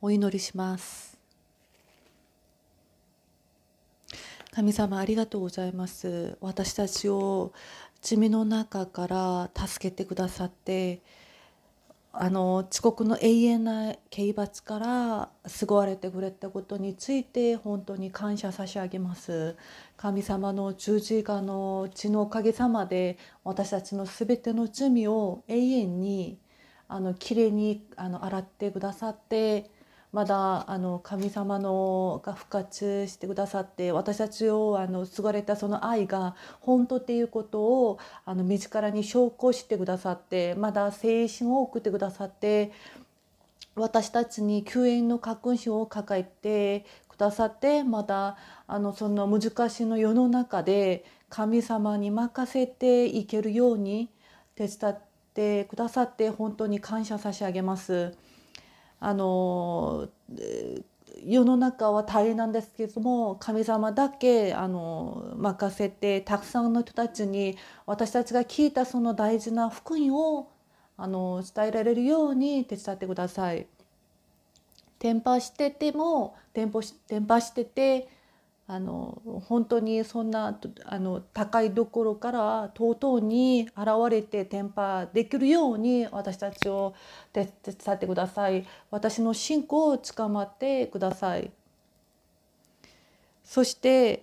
お祈りします神様ありがとうございます私たちを地味の中から助けてくださってあの遅刻の永遠な刑罰から救われてくれたことについて本当に感謝差し上げます神様の十字架の血のおかげさまで私たちの全ての罪を永遠にあの綺麗にあの洗ってくださってまだあの神様のが復活してくださって私たちをあの救われたその愛が本当っていうことをあの自らに証拠してくださってまだ精神を送ってくださって私たちに救援の確信を抱えてくださってまだあのその難しいの世の中で神様に任せていけるように手伝ってってくださって本当に感謝差し上げます。あの世の中は大変なんですけれども神様だけあの任せてたくさんの人たちに私たちが聞いたその大事な福音をあの伝えられるように手伝ってください。伝播してても伝播し伝播しててあの本当にそんなあの高い所ころからとうとうに現れて伝播できるように私たちを手伝ってください私の信仰を捕まってくださいそして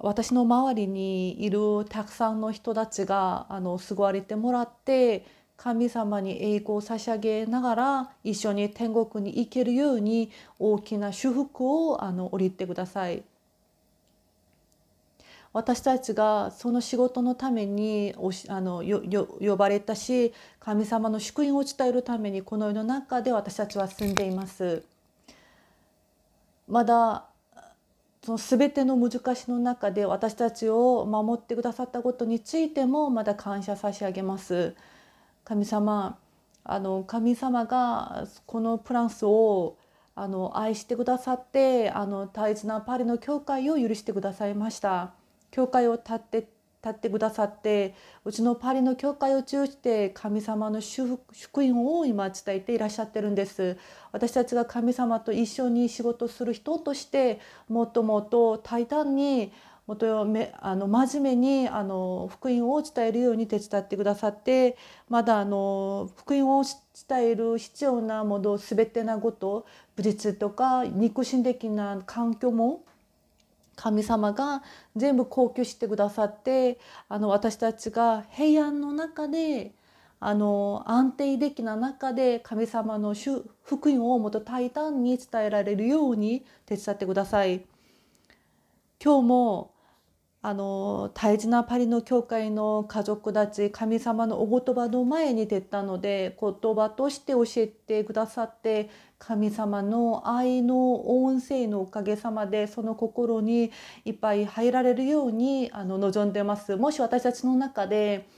私の周りにいるたくさんの人たちがあの救われてもらって神様に栄光を差し上げながら一緒に天国に行けるように大きな祝福をあの降りてください。私たちがその仕事のためにあの呼ばれたし神様の祝福を伝えるためにこの世の中で私たちは住んでいます。まだその全ての難しの中で私たちを守ってくださったことについてもまだ感謝差し上げます。神様あの神様がこのフランスをあの愛してくださってあの大切なパリの教会を許してくださいました。教会を立って立ってくださってうちのパリの教会を通じて神様の祝福を今伝えていらっしゃってるんです私たちが神様と一緒に仕事する人としてもっともっと大胆にもっとめあの真面目にあの福音を伝えるように手伝ってくださってまだあの福音を伝える必要なもの全てなこと武術とか肉親的な環境も神様が全部降給してくださってあの私たちが平安の中であの安定的な中で神様の福音をもっと大胆に伝えられるように手伝ってください。今日もあの大事なパリの教会の家族たち神様のお言葉の前に出たので言葉として教えてくださって神様の愛の音声のおかげさまでその心にいっぱい入られるようにあの望んでます。もし私たちの中で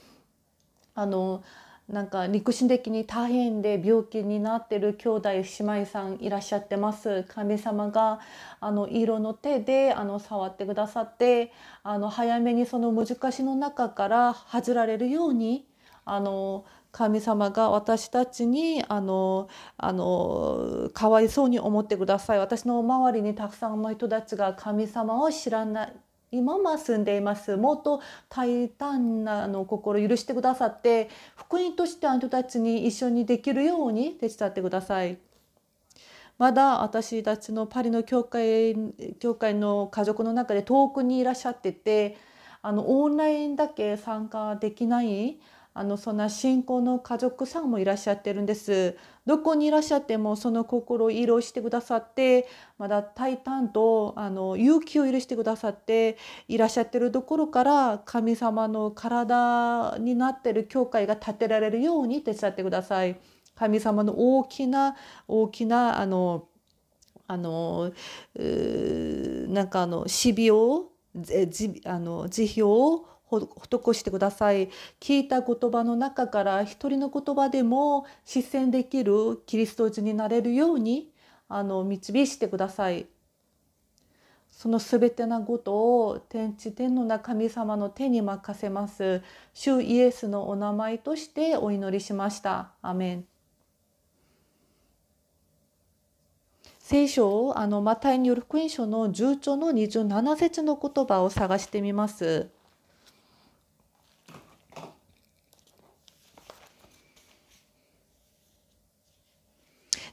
あのなんか肉親的に大変で病気になってる兄弟姉妹さんいらっしゃってます神様があの色の手であの触ってくださってあの早めにその難しの中から外られるようにあの神様が私たちにあのあのかわいそうに思ってください私の周りにたくさんの人たちが神様を知らない今ま住んでいますもっと大胆なの心許してくださって福音としてあの人たちに一緒にできるように手伝ってください。まだ私たちのパリの教会教会の家族の中で遠くにいらっしゃっててあのオンラインだけ参加できないあのそんな信仰の家族さんもいらっしゃってるんです。どこにいらっしゃってもその心を色してくださってまだ大胆とあの勇気を許してくださっていらっしゃってるところから神様の体になってる教会が建てられるように手伝ってください。神様の大きな大きなあのあのなんかあの死病あの慈悲を施してください聞いた言葉の中から一人の言葉でも実践できるキリスト人になれるようにあの導してくださいそのすべてなことを天地天の中神様の手に任せます主イエスのお名前としてお祈りしましたアメン聖書をあのマタイによる福音書の10章の27節の言葉を探してみます。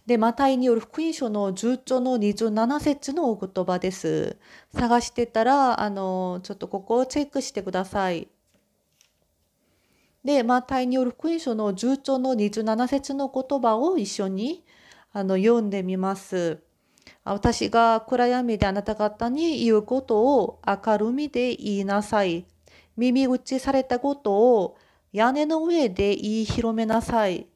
で、マタイによる福音書の10章の27節のお言葉です。探してたら、あの、ちょっとここをチェックしてください。で、マタイによる福音書の10章の27節の言葉を一緒にあの読んでみます。私が暗闇であなた方に言うことを明るみで言いなさい。耳打ちされたことを屋根の上で言い広めなさい。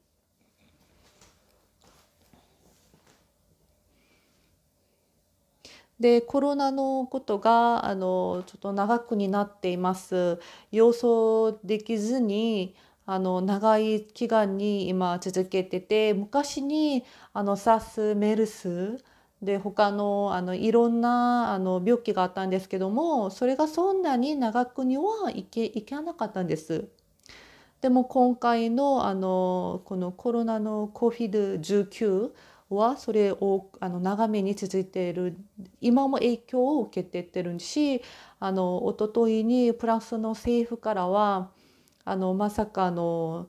でコロナのことがあのちょっと長くになっています。予想できずにあの長い期間に今続けてて昔にあの SARS メルスで他のあのいろんなあの病気があったんですけどもそれがそんなに長くにはいけいけなかったんです。でも今回のあのこのコロナの COVID-19 はそれをあの長めに続いている今も影響を受けてってるしあの一昨日にフランスの政府からはあのまさかの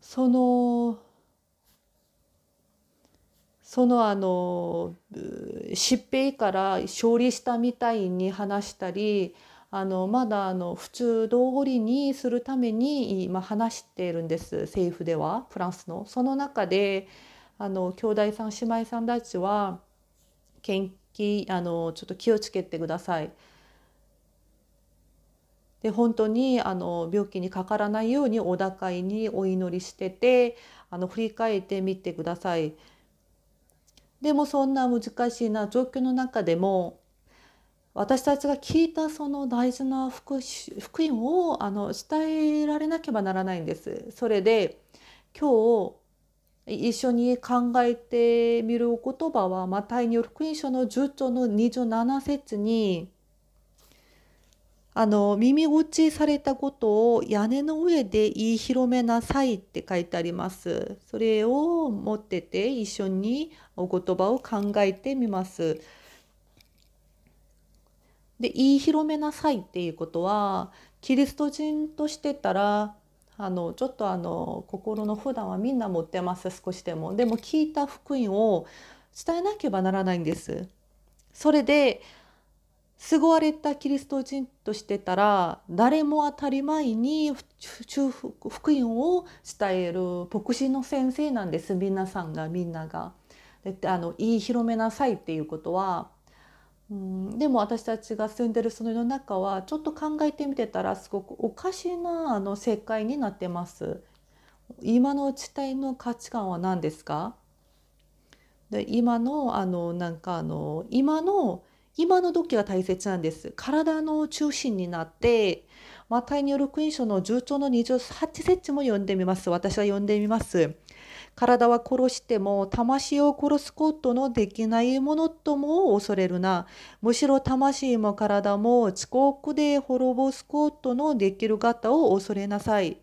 そのそのあの疾病から勝利したみたいに話したりあのまだあの普通通りにするために今話しているんです政府ではフランスの。その中であの兄弟さん姉妹さんたちは元気あのちょっと気をつけてください。で本当にあの病気にかからないようにお高いにお祈りしててあの振り返ってみてください。でもそんな難しいな状況の中でも私たちが聞いたその大事な福音をあの伝えられなければならないんです。それで今日一緒に考えてみる言葉は、マタイによる福音書の10章の27節に、あの、耳打ちされたことを屋根の上で言い広めなさいって書いてあります。それを持ってて一緒にお言葉を考えてみます。で、言い広めなさいっていうことは、キリスト人としてたら、あのちょっとあの心の普段はみんな持ってます少しでもでも聞いた福音を伝えなければならないんですそれで救われたキリスト人としてたら誰も当たり前に福音を伝える牧師の先生なんです皆さんがみんなが。あの言い広めなさいっていうことはでも私たちが住んでるその世の中はちょっと考えてみてたらすごくおかしなあの世界になってます。今の時代の価値観は何ですかで今のあのなんかあの今の今の時が大切なんです。体の中心になって、マタイによる福音書の10章の28節も読んでみます。私は読んでみます。体は殺しても魂を殺すことのできないものとも恐れるな。むしろ魂も体も遅刻で滅ぼすことのできる方を恐れなさい。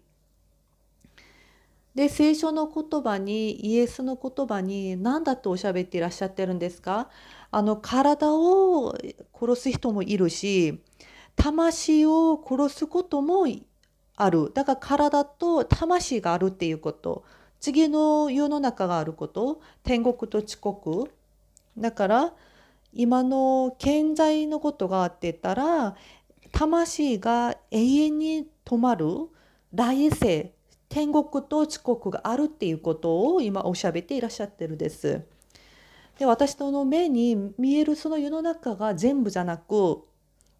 で聖書の言葉にイエスの言葉に何だとおしゃべっていらっしゃってるんですかあの体を殺す人もいるし魂を殺すこともあるだから体と魂があるっていうこと次の世の中があること天国と地国だから今の健在のことがあってたら魂が永遠に止まる来世天国と地国があるっていうことを今おしゃべっていらっしゃってるです。で私の目に見えるその世の中が全部じゃなく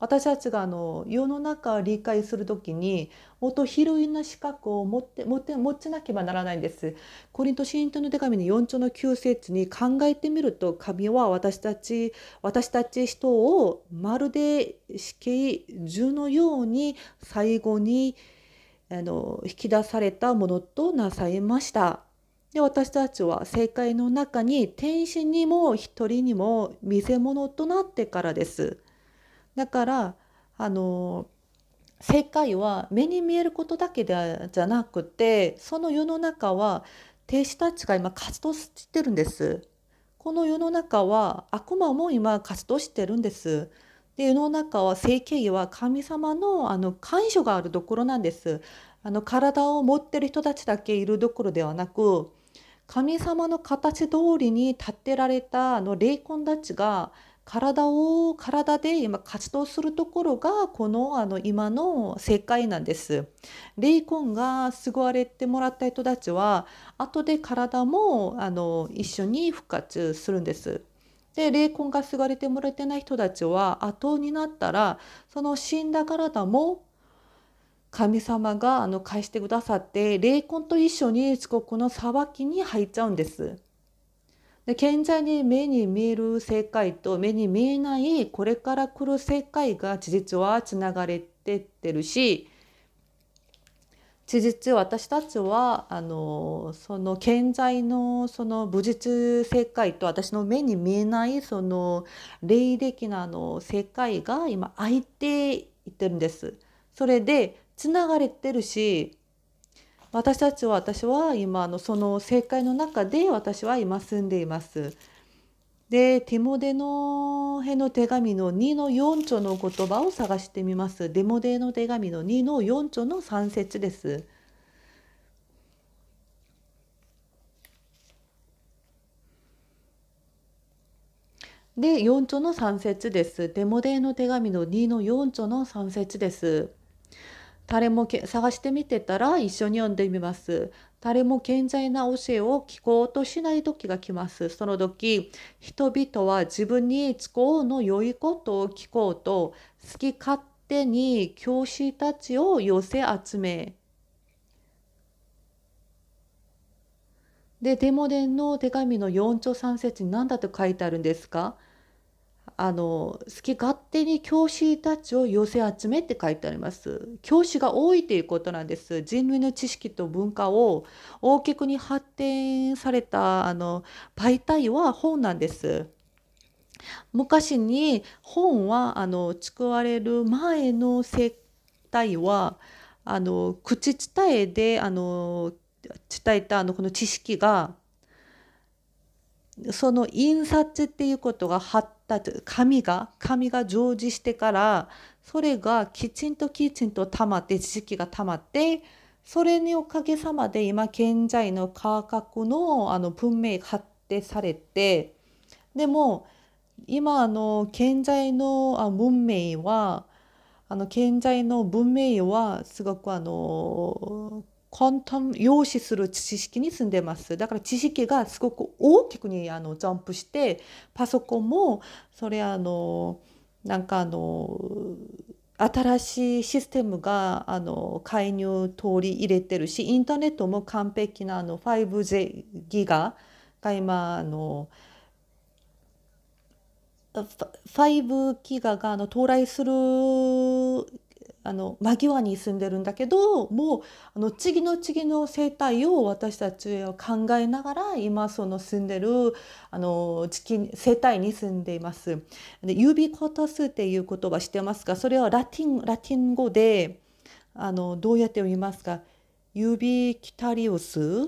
私たちがあの世の中を理解するときにもっと広いな資格を持って持って持ちなければならないんです。コリント信徒の手紙の4章の9節に考えてみると神は私たち私たち人をまるで死刑樹のように最後にあの引き出されたものとなさいました。で私たちは世界の中に天使にも一人にも見せ物となってからです。だからあの世界は目に見えることだけでじゃなくてその世の中は天使たちが今活動してるんです。この世の中は悪魔も今活動してるんです。で世の中は整形は神様のあの感謝があるところなんです。あの体を持ってる人たちだけいるどころではなく神様の形通りに立てられたあの霊魂たちが体を体で今活動するところがこのあの今の正解なんです。霊魂が救われてもらった人たちは後で体もあの一緒に復活するんです。で霊魂が救われてもらってない人たちは後になったらその死んだ体も神様があの返してくださって霊魂と一緒に遅刻の裁きに入っちゃうんです。で顕在に目に見える世界と目に見えないこれから来る世界が事実はつながれてってるし事実私たちはあのその顕在のその武術世界と私の目に見えないその霊的なあの世界が今空いていってるんです。それでつながれてるし私たちは私は今のその正解の中で私は今住んでいます。でティモデのへの手紙の2の4丁の言葉を探してみます。デモデの手紙の2の4丁の3節です。で4丁の3節です。デモデの手紙の2の4丁の3節です。誰もけ探してみてたら一緒に読んでみます。誰も健在な教えを聞こうとしない時が来ます。その時、人々は自分に都合の良いことを聞こうと、好き勝手に教師たちを寄せ集め、で、デモデ伝の手紙の4章3節に何だと書いてあるんですかあの好き勝手に教師たちを寄せ集めって書いてあります教師が多いということなんです人類の知識と文化を大きくに発展されたあの媒体は本なんです昔に本はあの作られる前の世帯はあの口伝えであの伝えたあのこの知識がその印刷っていうことが発展だって紙が紙が常時してからそれがきちんときちんと溜まって知識が溜まってそれにおかげさまで今現在の価格のあの文明発展されてでも今あの現在の文明はあの現在の文明はすごくあの簡単要視する知識に住んでます。だから知識がすごく大きくにあのジャンプしてパソコンもそれあのなんかあの新しいシステムがあの介入取り入れてるしインターネットも完璧なあの 5G ギガが今あの5ギガがあの到来するあの間際に住んでるんだけどもうあの次の次の生態を私たちは考えながら今その住んでるあの地生態に住んでいます。で指コタスっていう言葉知ってますかそれはラティンラティン語であのどうやって読みますか指キタリウス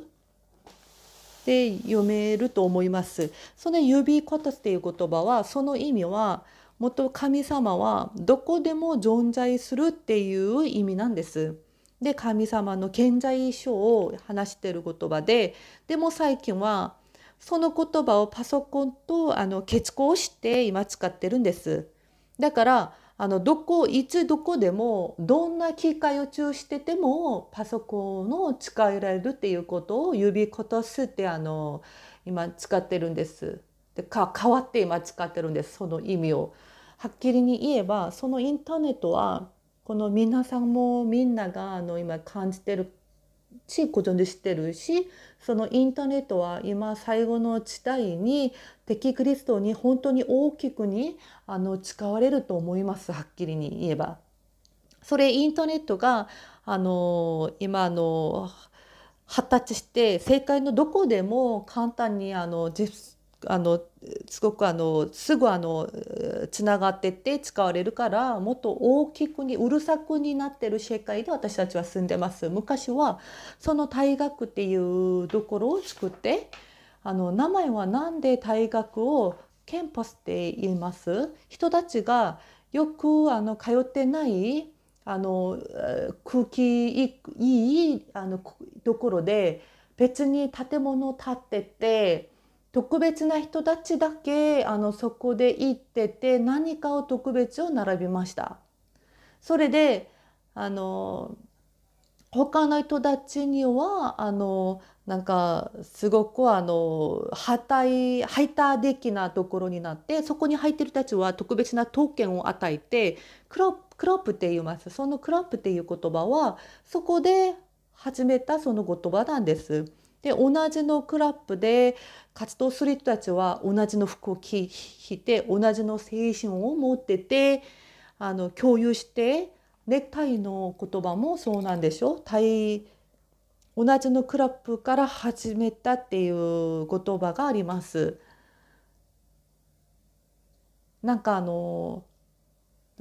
で読めると思います。その指コタスっていう言葉はその意味は元神様はどこでも存在するっていう意味なんです。で神様の健在意書を話してる言葉ででも最近はその言葉をパソコンとあの結合して今使ってるんです。だからあのどこいつどこでもどんな機械を中しててもパソコンを使えられるっていうことを指ことすってあの今使ってるんです。でか変わって今使ってるんですその意味を。はっきりに言えばそのインターネットはこの皆さんもみんながあの今感じてるしご存知してるしそのインターネットは今最後の時代に敵クリストに本当に大きくにあの使われると思いますはっきりに言えば。それインターネットがあの今あの発達して世界のどこでも簡単にあの実あのすごくあのすぐあのつながってって使われるからもっと大きくにうるさくになってる世界で私たちは住んでます。昔はその大学っていうところを作ってあの名前は何で大学をキャンパスって言います人たちがよくあの通ってないあの空気いいあのところで別に建物建ってて特別な人たちだけあのそこで行ってて何かを特別を並びました。それであの他の人たちにはあのなんかすごくあの破体排他的なところになってそこに入ってる人たちは特別な特権を与えてクロクロップって言いますそのクロップっていう言葉はそこで始めたその言葉なんです。で同じのクラップで活動する人たちは同じの服を着て同じの精神を持っててあの共有してネクタイの言葉もそうなんでしょ対同じのクラップから始めたっていう言葉があります。なんかあの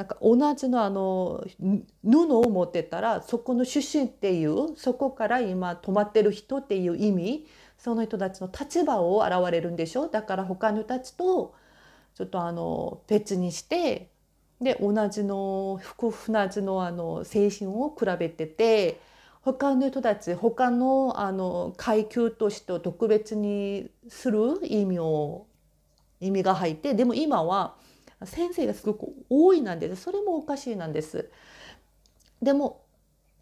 なんか同じのあの布を持ってたらそこの出身っていうそこから今泊まってる人っていう意味その人たちの立場を表れるんでしょだから他の人たちとちょっとあの別にしてで同じの服同じのあの精神を比べてて他の人たち他のあの階級として特別にする意味を意味が入ってでも今は先生がすごく多いなんですそれもおかしいなんですでも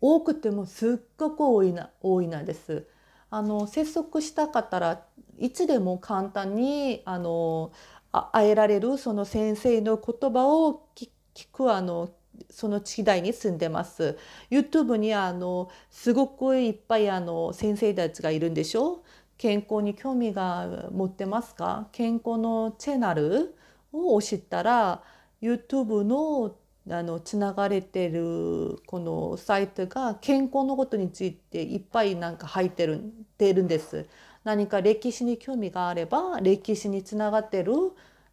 多くてもすっごく多いな多いなんですあの接続したかったらいつでも簡単にあのあ会えられるその先生の言葉を聞くあのその地代に住んでます。YouTube にあのすごくいっぱいあの先生たちがいるんでしょ健康に興味が持ってますか健康のチャンネルを知ったら YouTube のあのつながれてるこのサイトが健康のことについていっぱいなんか入ってるてるんです。何か歴史に興味があれば歴史につながってる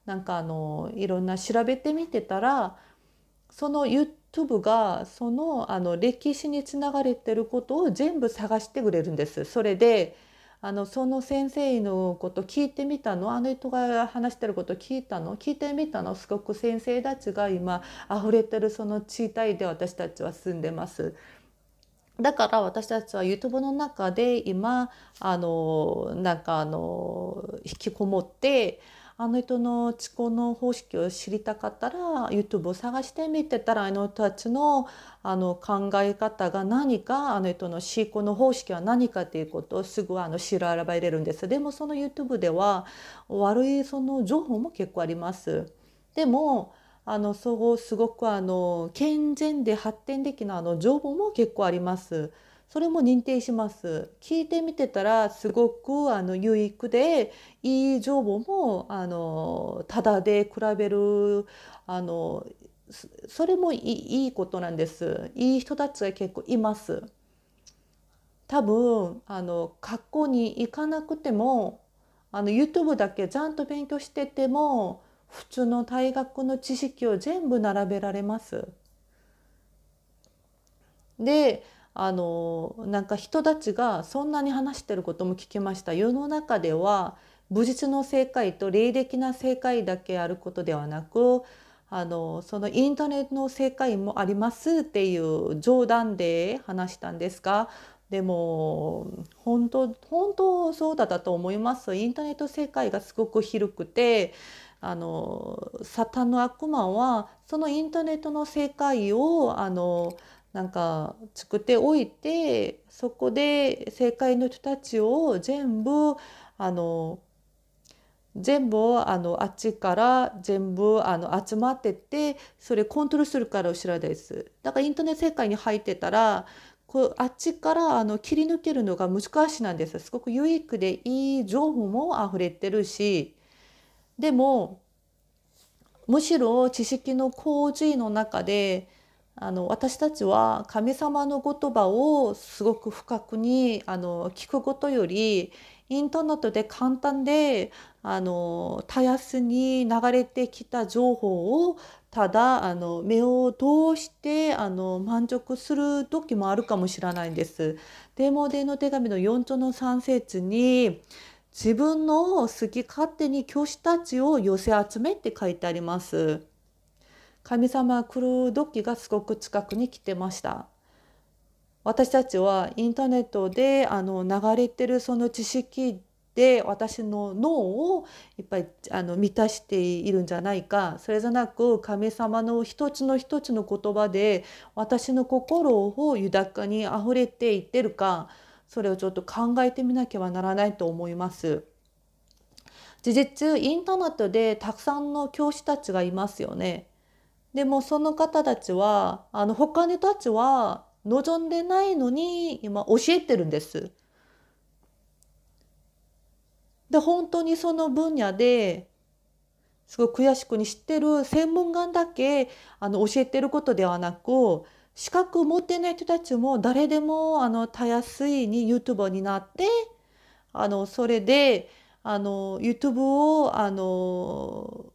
なんかあのいろんな調べてみてたらその YouTube がそのあの歴史につながれてることを全部探してくれるんです。それであのその先生のこと聞いてみたのあの人が話してること聞いたの聞いてみたのすごく先生たちが今溢れてるその地帯で私たちは住んでます。だから私たちは YouTube の中で今あのなんかあの引きこもってあの人の思考の方式を知りたかったら YouTube を探してみてたらあの人たちのあの考え方が何かあの人の思考の方式は何かということをすぐあのばべれるんです。でもその YouTube では悪いその情報も結構あります。でもあのそこすごくあの健全で発展的なあの情報も結構あります。それも認定します聞いてみてたらすごくあの有益でいい情報もあのただで比べるあのそれもいいいいことなんですいい人たちが結構います多分あの学校に行かなくてもあの YouTube だけちゃんと勉強してても普通の大学の知識を全部並べられます。であのなんか人たちがそんなに話してることも聞きました世の中では武術の正解と霊的な正解だけあることではなくあのそのインターネットの正解もありますっていう冗談で話したんですがでも本当本当そうだったと思いますインターネット正解がすごく広くてあのサタンの悪魔はそのインターネットの正解をあのなんか作っておいてそこで正解の人たちを全部あの全部あのあっちから全部あの集まっててそれコントロールするから後ろです。だからインターネット世界に入ってたらこうあっちからあの切り抜けるのが難しいなんです。すごくユニークでいい情報もあふれてるしでもむしろ知識の工事の中であの私たちは神様の言葉をすごく深くにあの聞くことよりインターネットで簡単であのたやすに流れてきた情報をただあの目を通してあの満足する時もあるかもしれないんです。デモデの手紙の4丁の3節に自分の好き勝手に教師たちを寄せ集めって書いてあります。神様来る時がすごく近くに来てました。私たちはインターネットであの流れてるその知識で私の脳をいっぱいあの満たしているんじゃないかそれじゃなく神様の一つの一つの言葉で私の心を豊かにあふれていってるかそれをちょっと考えてみなきゃならないと思います。事実インターネットでたくさんの教師たちがいますよね。でもその方たちはあの他の人たちは望んでないのに今教えてるんです。で本当にその分野ですごい悔しくに知ってる専門家だけあの教えてることではなく資格持ってない人たちも誰でもあのたやすいに YouTuber になってあのそれであの YouTube をあの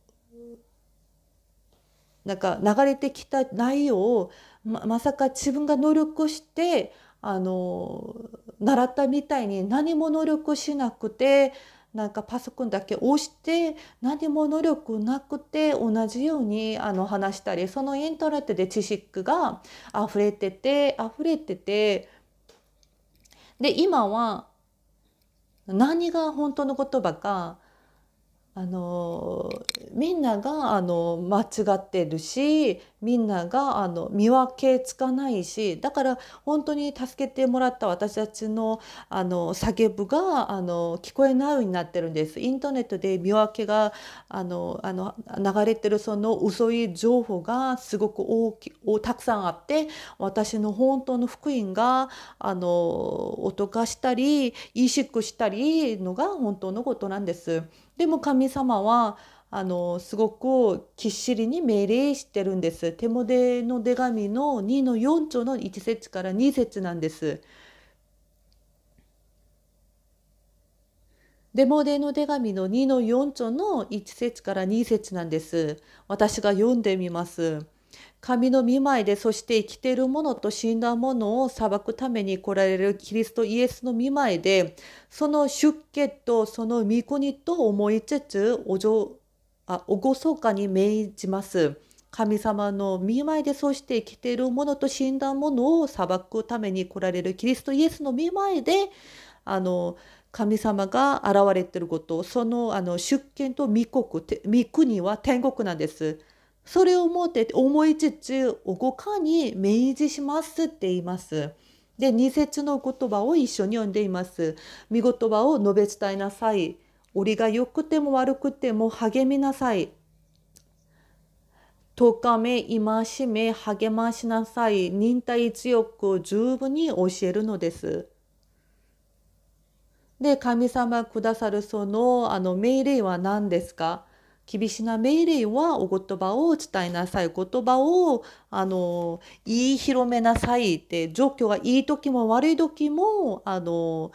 なんか流れてきた内容をままさか自分が努力してあの習ったみたいに何も努力しなくてなんかパソコンだけ押して何も努力なくて同じようにあの話したりそのインターネットで知識が溢れてて溢れててで今は何が本当の言葉かあのみんながあの間違ってるしみんながあの見分けつかないしだから本当に助けてもらった私たちのあの叫ぶがあの聞こえないようになってるんです。インターネットで見分けがあのあの流れてるその嘘い情報がすごく大きたくさんあって私の本当の福音があの音化したり萎縮したりのが本当のことなんです。でも神様はあのすごくきっしりに命令してるんです。手モデの手紙の2の4章の1節から2節なんです。デモデの手紙の2の4章の1節から2節なんです。私が読んでみます。神の見舞いでそして生きているものと死んだものを裁くために来られるキリストイエスの見舞いでその出家とその御国と思いつつお上あそかに命じます。神様の見舞いでそして生きているものと死んだものを裁くために来られるキリストイエスの見舞いであの神様が現れてることそのあの出家と御国御国は天国なんです。それを持って思いつつ動かに命じしますって言います。で二節の言葉を一緒に読んでいます。見言葉を述べ伝えなさい。俺が良くても悪くても励みなさい。とかめ、戒め、励ましなさい。忍耐強く十分に教えるのです。で、神様くださるそのあの命令は何ですか厳しな命令はお言葉を伝えなさい言葉をあの言い広めなさいって状況がいい時も悪い時もあの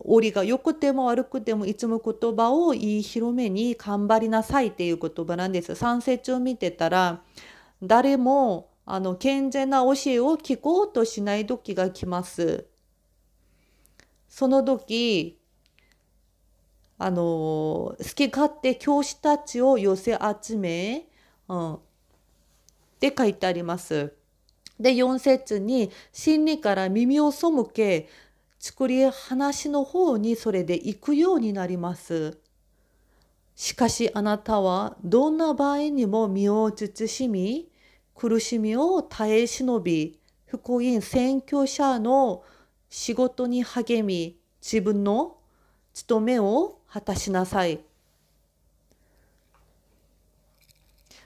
折が良くても悪くてもいつも言葉を言い広めに頑張りなさいっていう言葉なんです。三節を見てたら誰もあの健全な教えを聞こうとしない時が来ます。その時あの好き勝手教師たちを寄せ集め、うん、って書いてあります。で4節に真理から耳を背け作り話の方にそれで行くようになります。しかしあなたはどんな場合にも身を慎み苦しみを耐え忍び福音宣教者の仕事に励み自分の務めを果たしなさい。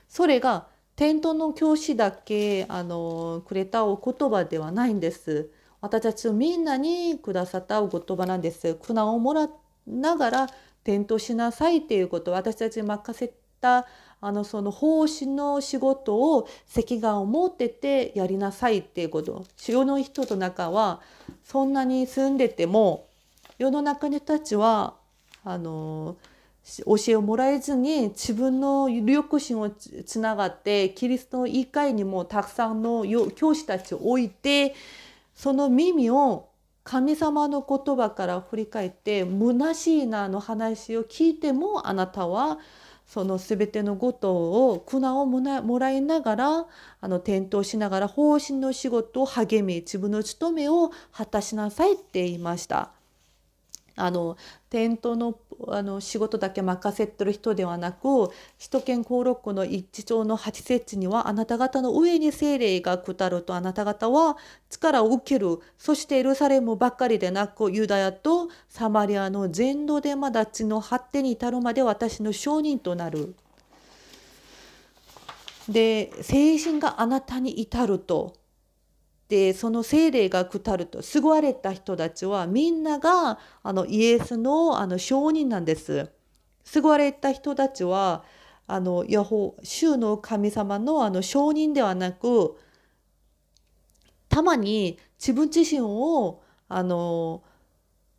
それが天童の教師だけあのくれたお言葉ではないんです。私たちみんなにくださったお言葉なんです。苦難をもらながら転倒しなさいっていうこと私たちに任せたあのその奉仕の仕事を赤眼を持っててやりなさいっていうこと主の人と中はそんなに住んでても世の中の人たちはあの教えをもらえずに自分の抑心をつながってキリストの一会にもたくさんの教師たちを置いてその耳を神様の言葉から振り返って「虚しいな」の話を聞いてもあなたはその全てのことを苦難をもらいながらあの転倒しながら方針の仕事を励み自分の務めを果たしなさいって言いました。あの店頭のあの仕事だけ任せてる人ではなく首都圏登録区の一町の八節にはあなた方の上に精霊が下るとあなた方は力を受けるそしてエルサレムばかりでなくユダヤとサマリアの全土でまだ地の発展に至るまで私の証人となる。で精神があなたに至るとでその精霊が下ると救われた人たちはみんながあのイエスのあの証人なんです。救われた人たちはあのヤホ主の神様のあの証人ではなくたまに自分自身をあの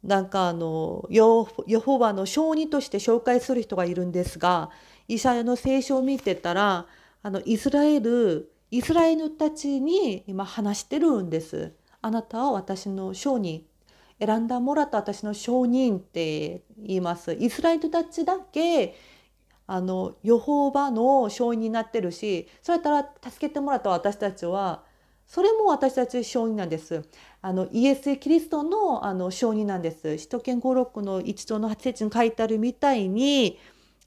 なんかあのヨホバの証人として紹介する人がいるんですがイサヤの聖書を見てたらあのイスラエルイスラエルたちに今話してるんです。あなたは私の証人選んだもらった私の証人って言います。イスラエルたちだけあの予報場の証人になってるしそれから助けてもらった私たちはそれも私たち証人なんです。あのイエス・キリストのあの証人なんです。首都圏五六の一章の八節に書いてあるみたいに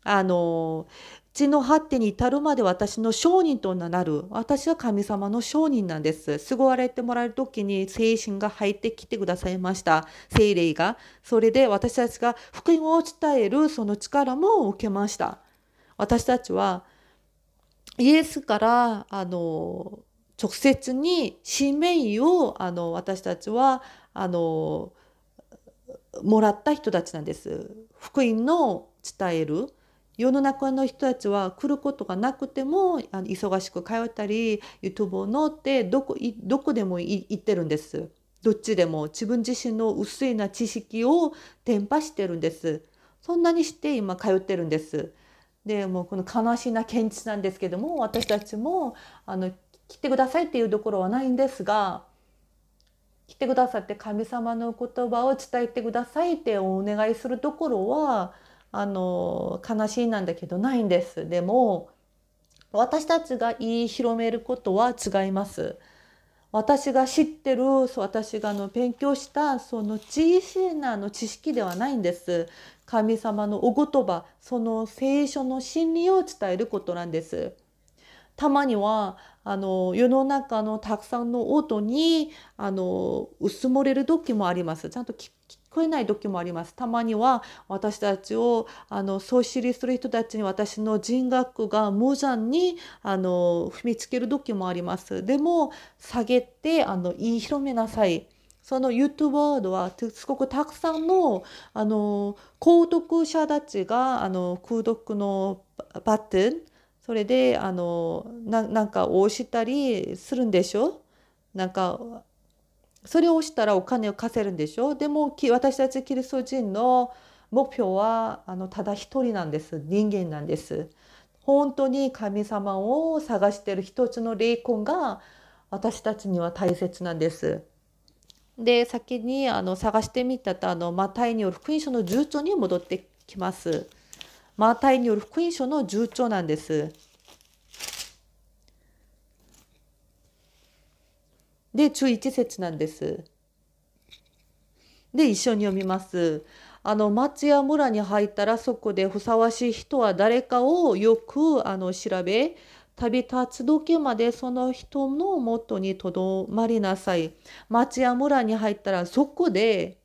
あの地の果てに至るまで私の商人となる。私は神様の商人なんです。救われてもらう時に精神が入ってきてくださいました。精霊が。それで私たちが福音を伝えるその力も受けました。私たちはイエスからあの直接に使命をあの私たちはあのもらった人たちなんです。福音の伝える。世の中の人たちは来ることがなくてもあの忙しく通ったり YouTube を乗ってどこどこでも行ってるんです。どっちでも自分自身の薄いな知識を伝播してるんです。そんなにして今通ってるんです。でもうこの悲しいな現実なんですけども私たちもあの来てくださいっていうところはないんですが来てくださって神様の言葉を伝えてくださいってお願いするところはあの悲しいなんだけどないんですでも私たちが言い広めることは違います私が知ってる私がの勉強したその小さなの知識ではないんです神様のお言葉その聖書の真理を伝えることなんですたまにはあの世の中のたくさんの音にあの薄もれる時もありますちゃんと聞食えない時もあります。たまには私たちをあの創知りする人たちに私の人格が無残にあの踏みつける時もあります。でも下げてあの言い広めなさい。その YouTube はすごくたくさんのあの購読者たちがあの空読のバットンそれであのなんか押したりするんでしょなんかそれを押したらお金を稼るんでしょでも私たちキリスト人の目標はあのただ一人なんです人間なんです。本当に神様を探してる一つの霊魂が私たちには大切なんです。で先にあの探してみたとあのマタイによる福音書の重0に戻ってきます。マタイによる福音書の重0なんです。で、1 1節なんです。で、一緒に読みます。あの松屋村に入ったらそこでふさわしい人は誰かをよくあの調べ旅立つ時までその人のもとにとどまりなさい。町や村に入ったらそこで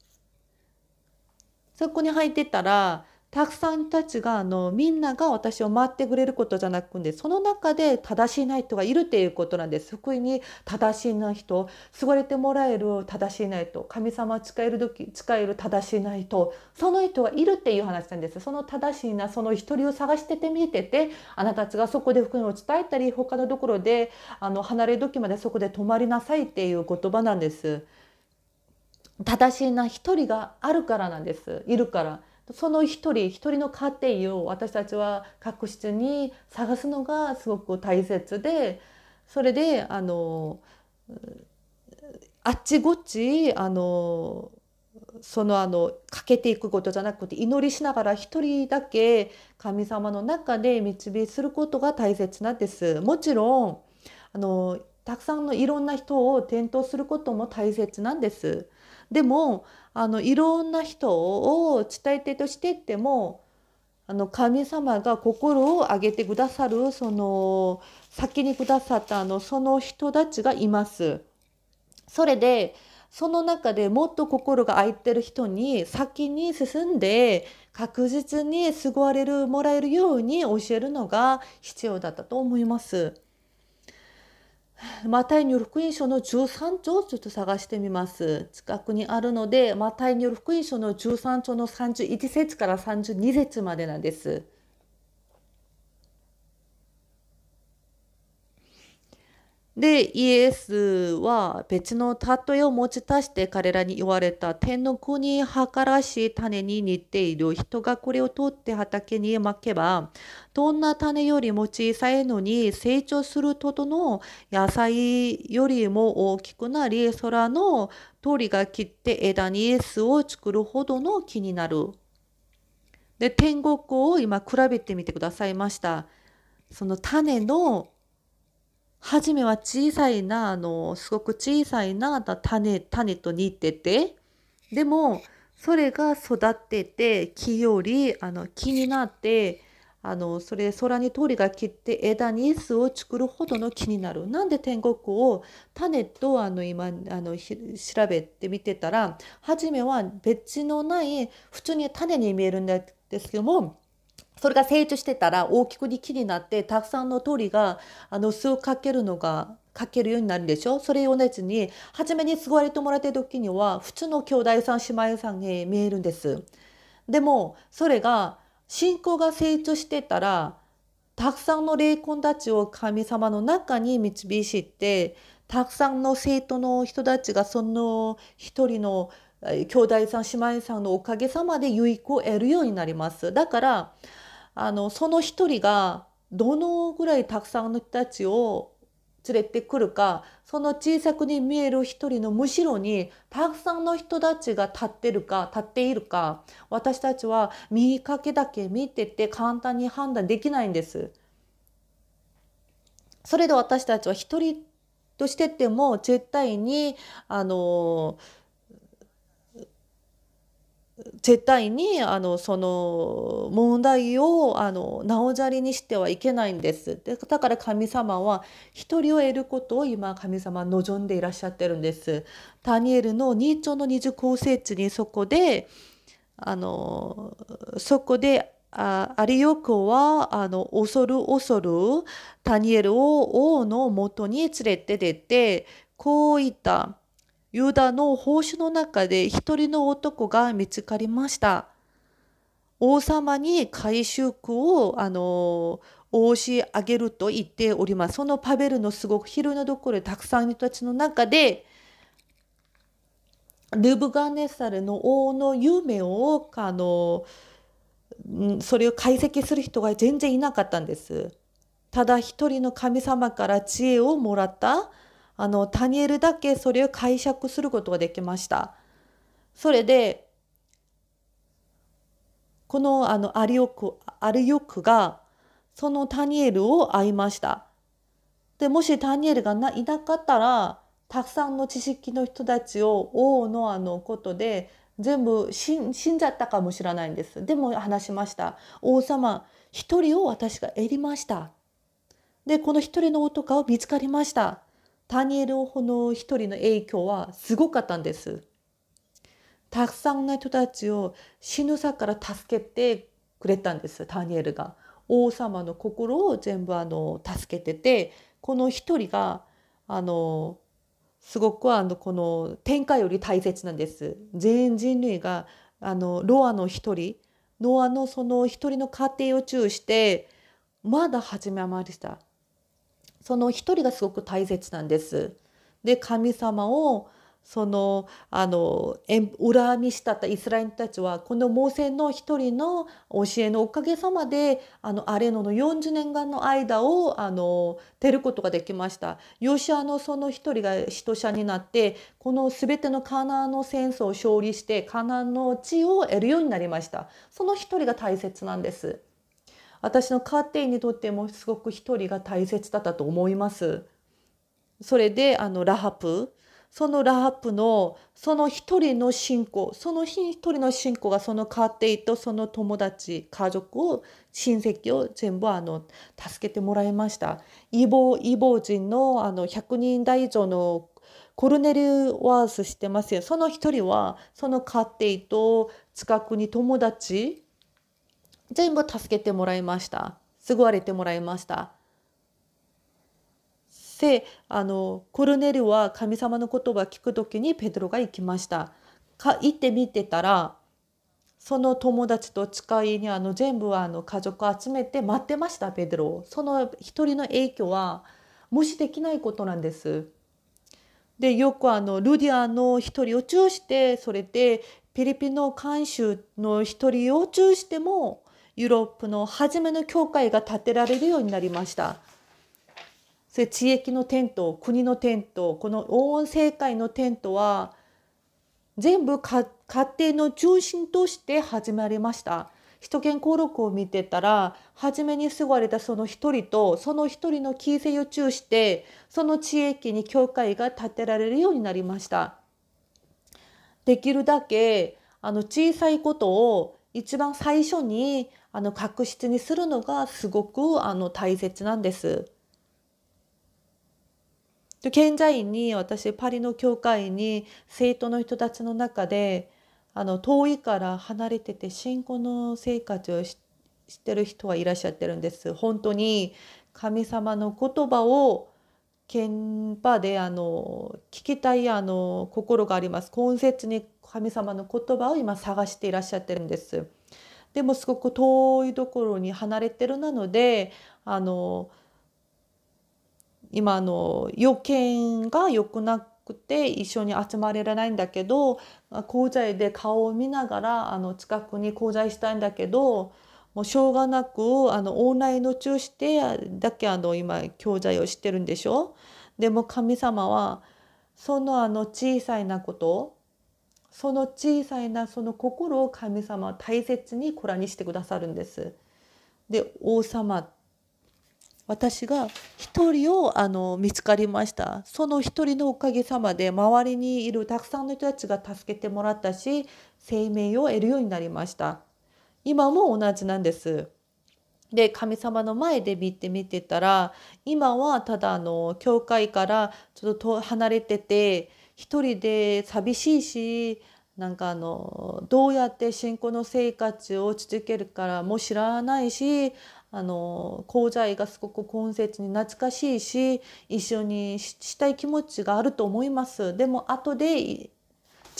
そこに入ってたらたくさんたちがあのみんなが私を待ってくれることじゃなくてその中で正しいな人がいるっていうことなんです福井に正しいな人われてもらえる正しいな人神様使える時使える正しいな人その人がいるっていう話なんですその正しいなその一人を探してて見ててあなたたちがそこで福音を伝えたり他のところであの離れ時までそこで泊まりなさいっていう言葉なんです正しいな一人があるからなんですいるから。その一人一人の家庭を私たちは確実に探すのがすごく大切でそれであのあっちこっちあのそのあのかけていくことじゃなくて祈りしながら一人だけ神様の中で導きすることが大切なんです。もちろんあのたくさんのいろんな人を転倒することも大切なんです。でもあのいろんな人を伝え手としてってもあの神様が心を上げてくださるその先にくださったあのその人たちがいます。それでその中でもっと心が空いてる人に先に進んで確実に救われるもらえるように教えるのが必要だったと思います。マタイによる福音書の13章をちょっと探してみます。近くにあるので、マタイによる福音書の13章の31節から32節までなんです。で、イエスは別の例えを持ち出して彼らに言われた天の国からしい種に似ている人がこれを取って畑にまけば、どんな種よりも小さいのに成長するとどの野菜よりも大きくなり、空の鳥が切って枝に巣を作るほどの木になる。で、天国を今比べてみてくださいました。その種の初めは小さいな、あの、すごく小さいな、種、種と似てて、でも、それが育ってて、木より、あの、木になって、あの、それ、空に鳥が切って枝に巣を作るほどの木になる。なんで天国を種と、あの、今、あの、調べてみてたら、初めは別のない、普通に種に見えるんですけども、それが成長してたら大きくに木になってたくさんの鳥があの巣をかけるのが書けるようになるでしょそれ同じに初めに救われてもらった時には普通の兄弟さん姉妹さんへ見えるんです。でもそれが信仰が成長してたらたくさんの霊魂たちを神様の中に導いてたくさんの生徒の人たちがその一人の兄弟さん姉妹さんのおかげさまで有益を得るようになります。だからあのその一人がどのぐらいたくさんの人たちを連れてくるかその小さくに見える一人のむしろにたくさんの人たちが立ってるか立っているか私たちは見かけだけ見てて簡単に判断できないんです。それで私たちは一人としてても絶対にあのー絶対にあのその問題をあのなおざりにしてはいけないんですでだから神様は一人を得ることを今神様望んでいらっしゃってるんですダニエルの2章の二構成地にそこであのそこでアリヨクはあの恐る恐るダニエルを王のもとに連れて出てこう言ったユダの報酬の中で一人の男が見つかりました。王様に改祝をあの応し上げると言っております。そのパベルのすごく昼のところでたくさん人たちの中で、ルブガネサルの王の夢をあのそれを解析する人が全然いなかったんです。ただ一人の神様から知恵をもらったあのタニエルだけそれを解釈することができました。それでこのあのアリオクアリオクがそのタニエルを会いました。でもしタニエルがいなかったらたくさんの知識の人たちを王のあのことで全部死んじゃったかもしれないんです。でも話しました。王様一人を私が得りました。でこの一人の男が見つかりました。ダニエルほの一人の影響はすごかったんです。たくさんの人たちを死ぬさから助けてくれたんです、ダニエルが。王様の心を全部あの助けてて、この一人があのすごくあのこの天下より大切なんです。全人類があのロアの一人ノアのその一人の家庭を中してまだ始めまりした。その一人がすごく大切なんです。で神様をそのあの恨みしたったイスラエルたちはこのモーセの一人の教えのおかげさまであのアレノの40年間の間をあの出ることができました。ヨシアのその一人が使徒者になってこの全てのカナンの戦争を勝利してカナンの地を得るようになりました。その一人が大切なんです。私のカーテンにとってもすごく一人が大切だったと思います。それであのラハプそのラハプのその一人の信仰その一人の信仰がそのカーテイとその友達家族を親戚を全部あの助けてもらいましたイボ異謀人のあの100人台以上のコルネリワースしてますよその一人はそのカーテイと近くに友達全部助けてもらいました。救われてもらいました。で、あの、コルネルは神様の言葉聞くときにペドロが行きました。か行ってみてたら、その友達と誓いにあの全部あの家族集めて待ってました、ペドロ。その一人の影響は無視できないことなんです。で、よくあの、ルディアの一人を中して、それで、ピリピンの監修の一人を中しても、ユーロップの初めの教会が建てられるようになりました。それ地域のテント国のテントこの黄金政界のテントは全部家庭の中心として始まりました。首都圏公録を見てたら初めに救われたその一人とその一人の犠牲を中してその地域に教会が建てられるようになりました。できるだけあの小さいことを一番最初にあの確実にするのがすごくあの大切なんです。で現在に私パリの教会に生徒の人たちの中であの遠いから離れてて信仰の生活をしてる人はいらっしゃってるんです。本当に神様の言葉を現場であの聞きたいあの心があります。今節に神様の言葉を今探していらっしゃってるんです。でもすごく遠いところに離れてるなのであの今あの予見が良くなくて一緒に集まれないんだけど交際で顔を見ながらあの近くに交際したいんだけどもうしょうがなくあのオンラインの中してだけあの今教材をしてるんでしょでも神様はそのあの小さいなことその小さいなその心を神様は大切にご覧にしてくださるんです。で王様私が一人をあの見つかりましたその一人のおかげさまで周りにいるたくさんの人たちが助けてもらったし生命を得るようになりました今も同じなんですで神様の前で見て見てたら今はただあの教会からちょっと離れてて一人で寂しいしなんかあのどうやって信仰の生活を続けるからも知らないしあの講座がすごく今節に懐かしいし一緒にしたい気持ちがあると思いますでも後で時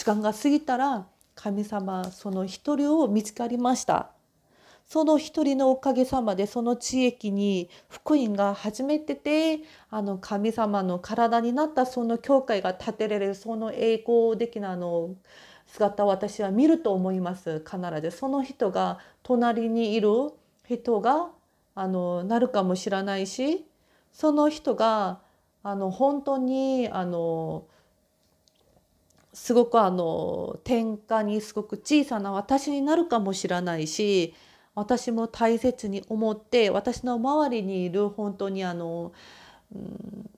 間が過ぎたら神様その一人を見つかりましたその一人のおかげさまでその地域に福音が始めててあの神様の体になったその教会が建てられるその栄光的なあの姿を私は見ると思います必ずその人が隣にいる人があのなるかもしれないしその人があの本当にあのすごくあの天下にすごく小さな私になるかもしれないし私も大切に思って私の周りにいる本当にあの、うん、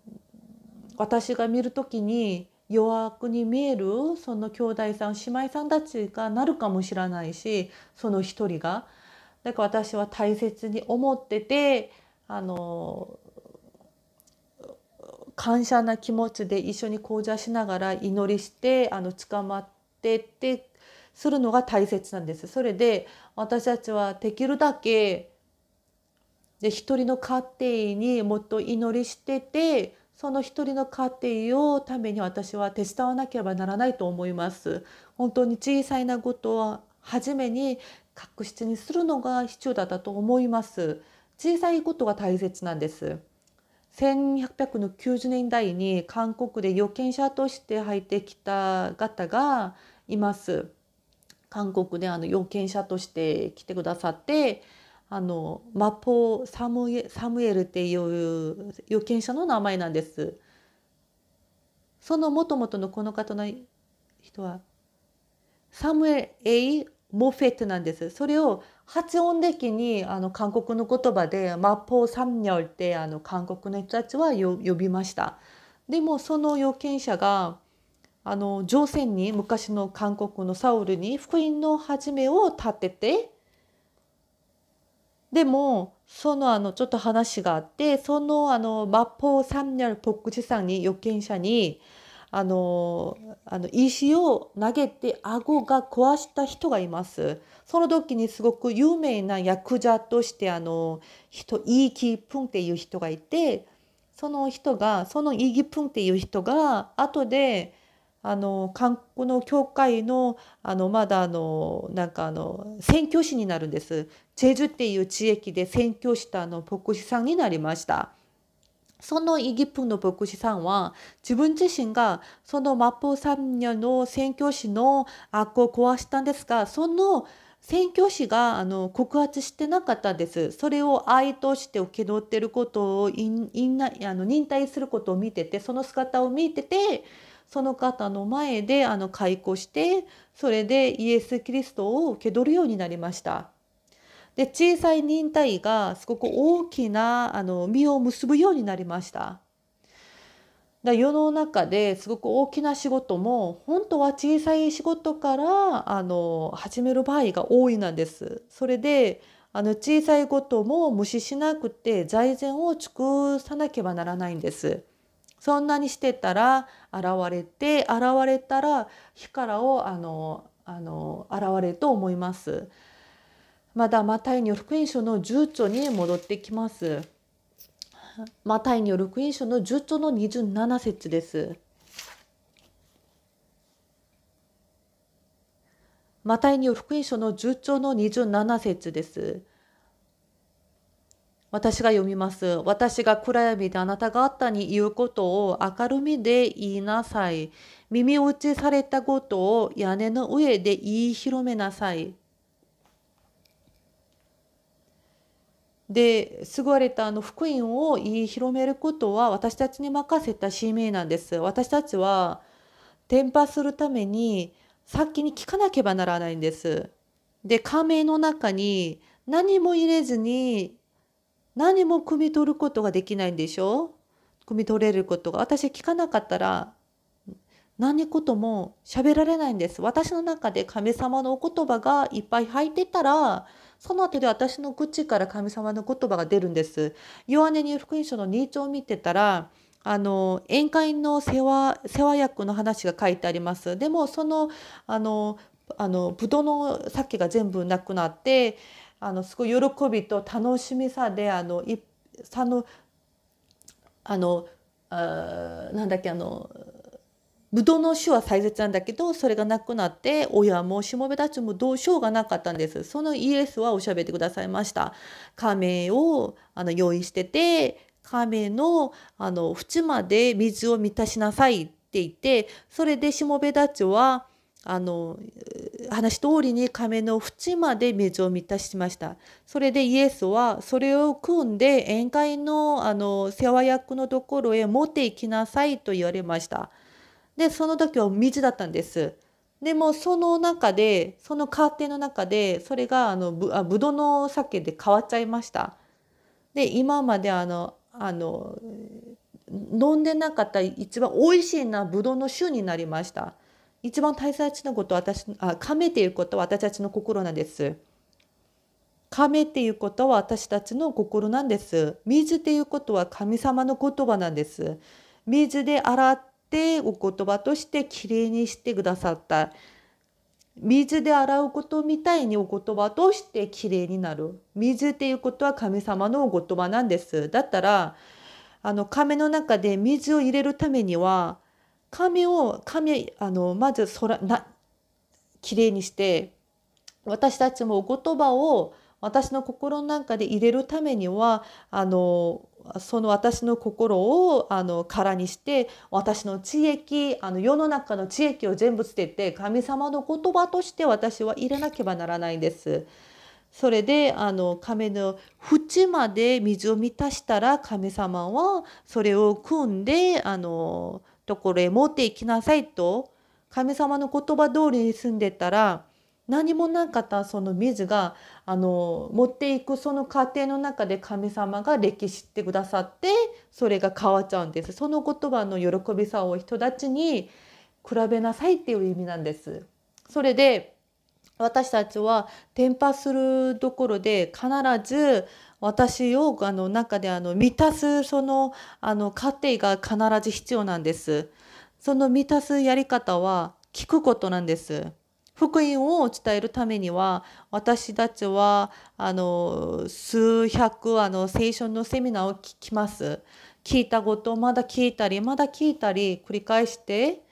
私が見る時に弱くに見えるその兄弟さん姉妹さんたちがなるかもしれないしその一人が。だから私は大切に思っててあの感謝な気持ちで一緒に講座しながら祈りしてあの捕まってってするのが大切なんです。それで私たちはできるだけで一人の家庭にもっと祈りしててその一人の家庭をために私は手伝わなければならないと思います。本当に小さいなことは初めに確実にするのが必要だったと思います。小さいことが大切なんです。1890年代に韓国で預金者として入ってきた方がいます。韓国であの要権者として来てくださってあのマポサムエサムエルっていう有権者の名前なんです。そのもともとのこの方の人はサムエイ・モフェットなんです。それを発音的にあの韓国の言葉でマポサムニョルってあの韓国の人たちは呼びました。でもその預権者があの朝鮮に昔の韓国のサウルに福音の始めを立ててでもそのあのちょっと話があってそのあのマポサ魔法三年牧師さんに預金者にあのあの石を投げて顎が壊した人がいます。その時にすごく有名な役者としてあの人イーキープンっていう人がいてその人がそのイーキープンっていう人が後であの韓国の教会のあのまだあのなんかあの宣教師になるんです。チェジュっていう地域で宣教したあの牧師さんになりました。そのイギプの牧師さんは自分自身がそのマポ3年の宣教師の悪を壊したんですがその宣教師があの告発してなかったんです。それを愛として受け取っていることをいいなあの忍耐することを見ててその姿を見ててその方の前であの解雇してそれでイエス・キリストを受け取るようになりました。で小さい忍耐がすごく大きなあの実を結ぶようになりました。だ世の中ですごく大きな仕事も本当は小さい仕事からあの始める場合が多いなんです。それであの小さいことも無視しなくて財前を尽くさなければならないんです。そんなにしてたら現れて現れたら火からをあのあの現れると思います。まだマタイによる福音書の十0章に戻ってきます。マタイによる福音書の十0章の十七節です。マタイによる福音書の十0章の十七節です。私が読みます。私が暗闇であなた方に言うことを明るみで言いなさい。耳打ちされたことを屋根の上で言い広めなさい。で救われたあの福音を言い広めることは私たちに任せた使命なんです。私たちは伝播するために先に聞かなければならないんです。で仮名の中に何も入れずに何も汲み取ることができないんでしょ汲み取れることが私聞かなかったら何事も喋られないんです私の中で神様のお言葉がいっぱい入ってたらその後で私の口から神様の言葉が出るんですヨアネに福音書の2丁を見てたらあの宴会の世話世話役の話が書いてありますでもそのあのあのブドの酒が全部なくなってあのすごい喜びと楽しみさであのいさのあのあなんだっけあのブドウの種は大切なんだけどそれがなくなって親もしもべたちもどうしようがなかったんですそのイエスはおしゃべってくださいました亀をあの用意してて亀のあの縁まで水を満たしなさいって言ってそれでしもべたちはあの話通りに亀の縁まで水を満たしました。それでイエスはそれを組んで宴会のあの世話役のところへ持っていきなさいと言われました。でその時は水だったんです。でもその中でそのカーテンの中でそれがあのぶあぶどの酒で変わっちゃいました。で今まであのあの飲んでなかった一番美味しいなぶどうの酒になりました。一番大切なこと私あ亀っていうことは私たちの心なんです。亀っていうことは私たちの心なんです。水っていうことは神様の言葉なんです。水で洗ってお言葉としてきれいにしてくださった。水で洗うことみたいにお言葉としてきれいになる。水っていうことは神様のお言葉なんです。だったらあの亀の中で水を入れるためには髪を髪あのまずらな綺麗にして私たちもお言葉を私の心の中で入れるためにはあのその私の心をあの空にして私の知恵あの世の中の知恵を全部捨てて神様の言葉として私は入れなければならないんです。それであの亀の縁まで水を満たしたら神様はそれを汲んであのところへ持っていきなさいと神様の言葉通りに住んでたら何もなかったその水があの持っていくその過程の中で神様が歴史ってくださってそれが変わっちゃうんです。その言葉の喜びさを人たちに比べなさいっていう意味なんです。それで私たちは転破するどころで必ず私をあの中であの満たすそのあの過程が必ず必要なんです。その満たすやり方は聞くことなんです。福音を伝えるためには私たちはあの数百あの聖書のセミナーを聞きます。聞いたことをまだ聞いたりまだ聞いたり繰り返して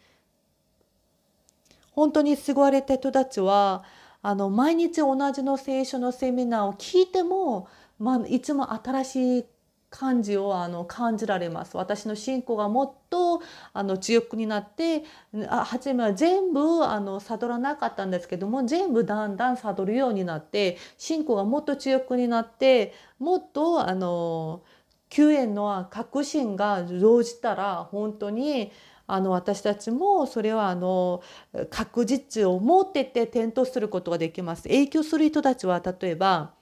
本当に救われた人たちはあの毎日同じの聖書のセミナーを聞いても、まあ、いつも新しい感じをあの感じられます私の信仰がもっとあの強くになってあ初めは全部あの悟らなかったんですけども全部だんだん悟るようになって信仰がもっと強くになってもっとあの救援の確信が生じたら本当にあの私たちもそれはあの確実を持ってて転倒することができます。影響する人たちは例えば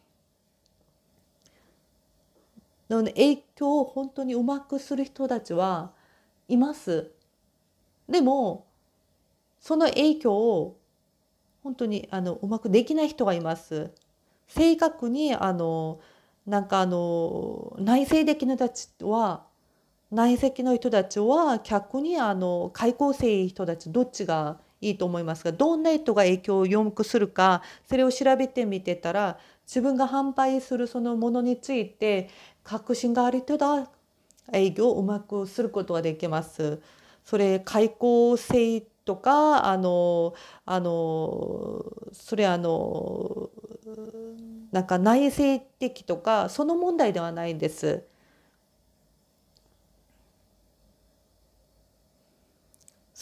影響を本当にうまくする人たちはいます。でもその影響を本当にあのうまくできない人がいます。正確にあのなんかあの内省的な人たちは内籍の人たちは逆にあの開口生人たちどっちがいいと思いますがどんな人が影響を読むするかそれを調べてみてたら自分が販売するそのものについて確信がある人だ営業をうまくすることができます。それ開口性とかあのあのそれあのなんか内政的とかその問題ではないんです。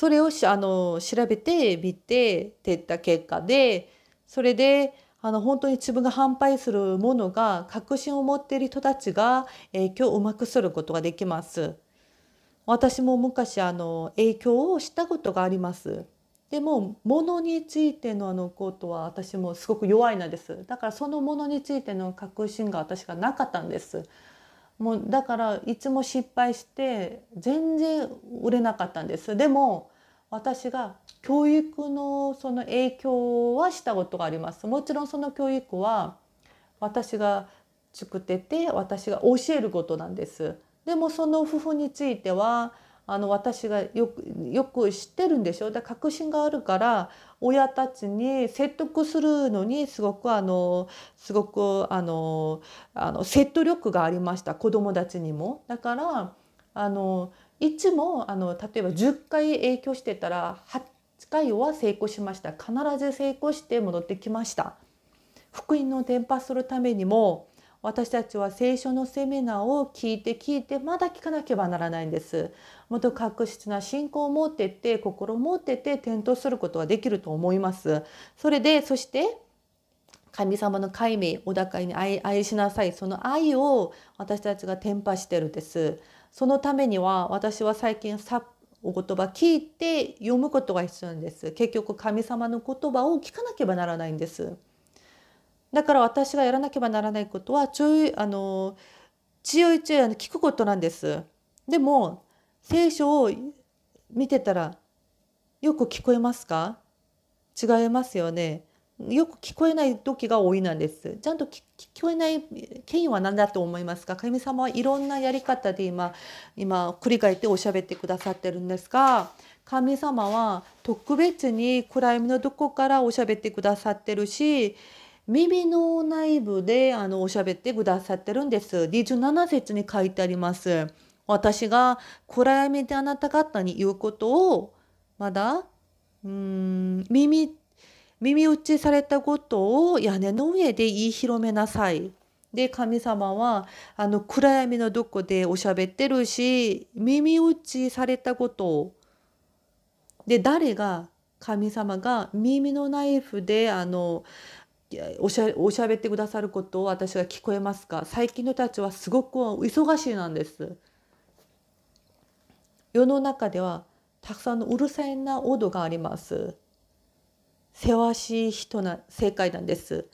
それをしあの調べてみてっていった結果でそれであの本当に自分が反対するものが確信を持っている人たちが影響をうまくすることができます。私も昔あの影響をしたことがあります。でも物についてのあのことは私もすごく弱いのです。だからそのものについての確信が私がなかったんです。もうだからいつも失敗して全然売れなかったんですでも私が教育のその影響はしたことがありますもちろんその教育は私が作ってて私が教えることなんですでもその夫婦についてはあの私がよくよく知ってるんでしょだ確信があるから親たちに説得するのにすごくあのすごくあのあの説得力がありました子供もたちにも。だからあのいつもあの例えば10回影響してたら8回は成功しました必ず成功して戻ってきました。福音の伝播するためにも私たちは聖書のセミナーを聞いて聞いてまだ聞かなければならないんですもっと確執な信仰を持ってって心を持ってって転倒することはできると思いますそれでそして神様の解明お高いに愛愛しなさいその愛を私たちが転播してるんですそのためには私は最近さお言葉聞いて読むことが必要なんです結局神様の言葉を聞かなければならないんですだから私がやらなければならないことはちょいあのちよいちよい聞くことなんです。でも聖書を見てたらよく聞こえますか違いますよね。よく聞こえない時が多いなんです。ちゃんと聞こえない権威は何だと思いますか神様はいろんなやり方で今今繰り返っておしゃべってくださってるんですが神様は特別に暗闇のどこからおしゃべってくださってるし耳の内部であのおしゃべってくださってるんです。27節に書いてあります。私が暗闇であなた方に言うことをまだうん耳耳打ちされたことを屋根の上で言い広めなさい。で神様はあの暗闇のどこでおしゃべってるし耳打ちされたことをで誰が神様が耳のナイフであのおしゃおしゃべってくださることを私が聞こえますか最近の人たちはすごく忙しいなんです世の中ではたくさんのうるさいな王道がありますせわしい人な正解なんです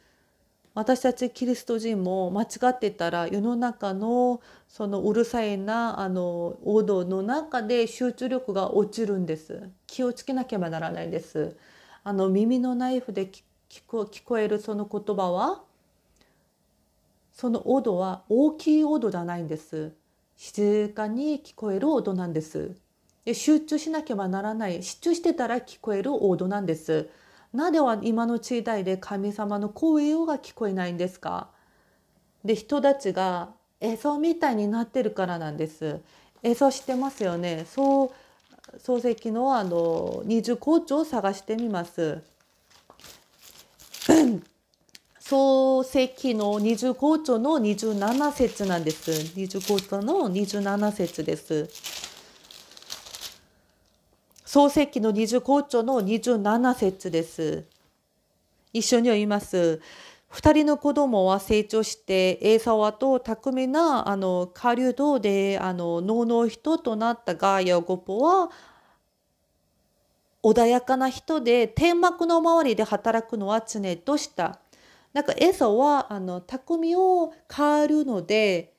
私たちキリスト人も間違ってたら世の中のそのうるさいなあの王道の中で集中力が落ちるんです気をつけなければならないんですあの耳のナイフで聞聞こ聞こえるその言葉はその音は大きい音じゃないんです。静かに聞こえる音なんです。で集中しなければならない集中してたら聞こえる音なんです。なぜは今の時代で神様の声が聞こえないんですかで人たちが演奏みたいになってるからなんです。演奏してますよね。そう漱石のあの2校長を探してみます。創世記の25章の27節なんです。25章の27節です。創世記の25章の27節です。一緒に読みます。二人の子供は成長してエーサワと巧みなあの狩人であの能の人となったガがヤゴポは穏やかな人で天幕の周りで働くのは常とした。なんかエサはあの匠を変えるので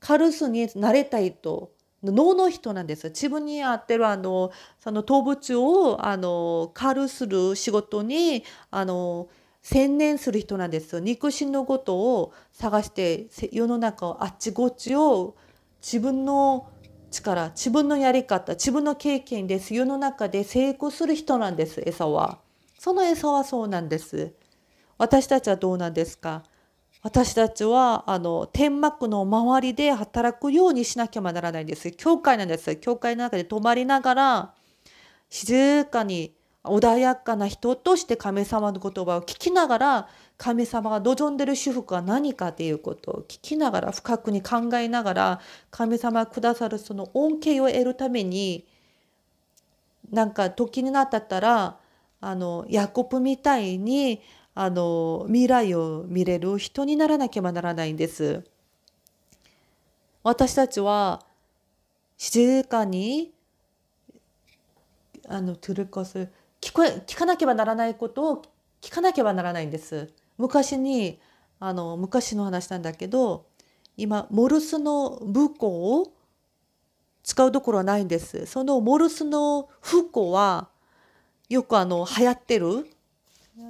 カルスになれたいと脳の人なんです。自分に合ってるあのその動物をあのカ軽する仕事にあの専念する人なんです。肉親のことを探して世の中をあっちこっちを自分の力自分のやり方自分の経験です世の中で成功する人なんです餌はその餌はそうなんです私たちはどうなんですか私たちはあの天幕の周りで働くようにしなきゃならないんです教会なんです教会の中で泊まりながら静かに穏やかな人として神様の言葉を聞きながら神様が望んでる主婦は何かということを聞きながら深くに考えながら神様くださるその恩恵を得るためになんか時になったらあのヤコブみたいにあの未来を見れる人にならなければならないんです。私たちは静かにあのトゥルコス聞こえ聞かなければならないことを聞かなければならないんです。昔にあの昔の話なんだけど今モルスの武庫を使うところはないんです。そのモルスの不幸はよくあの流行ってる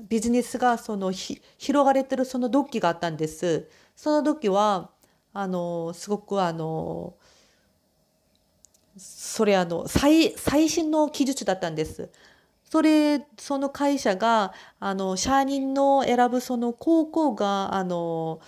ビジネスがそのひ広がれてるその土器があったんです。その時はあのすごくあのそれあの最最新の技術だったんです。それその会社があの社員の選ぶその高校があの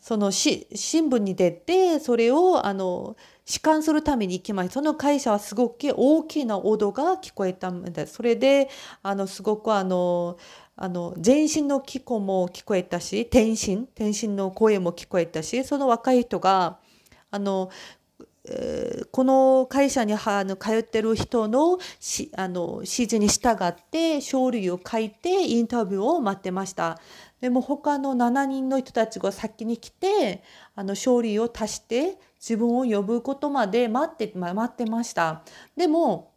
そのし新聞に出てそれをあの弛緩するために行きましたその会社はすごく大きな音が聞こえたんでそれであのすごくあのあの全身の気候も聞こえたし天身天身の声も聞こえたしその若い人があのこの会社に通ってる人のしあの指示に従って書類を書いてインタビューを待ってました。でも他の7人の人たちが先に来てあの書類を足して自分を呼ぶことまで待って、ま、待ってました。でも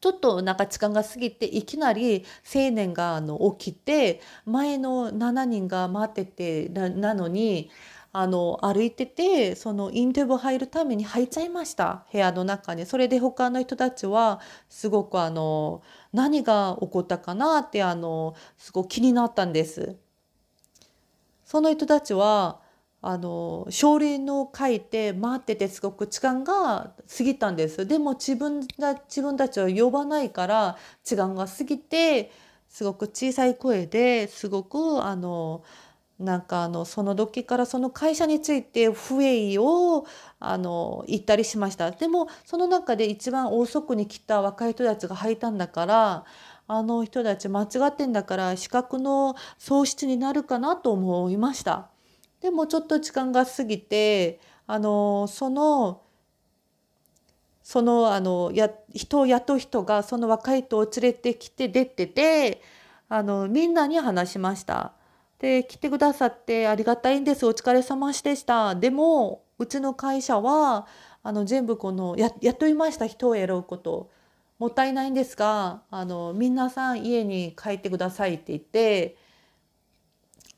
ちょっとなんか時間が過ぎていきなり青年があの起きて前の7人が待っててなのにあの歩いててそのインテブ入るために入っちゃいました部屋の中にそれで他の人たちはすごくあの何が起こったかなってあのすごく気になったんですその人たちはあの少林の書いて待っててすごく時間が過ぎたんですでも自分た自分たちは呼ばないから時間が過ぎてすごく小さい声ですごくあのなんかあのその時からその会社について不栄をあの言ったりしましたでもその中で一番遅くに来た若い人たちがはいたんだからあの人たち間違ってんだから資格の喪失になるかなと思いましたでもちょっと時間が過ぎてあのそのそのあのや人を雇う人がその若い人を連れてきて出ててあのみんなに話しました。で来てくださってありがたいんですお疲れ様でしたでもうちの会社はあの全部このや雇いました人を選ぶこともったいないんですがあの皆さん家に帰ってくださいって言って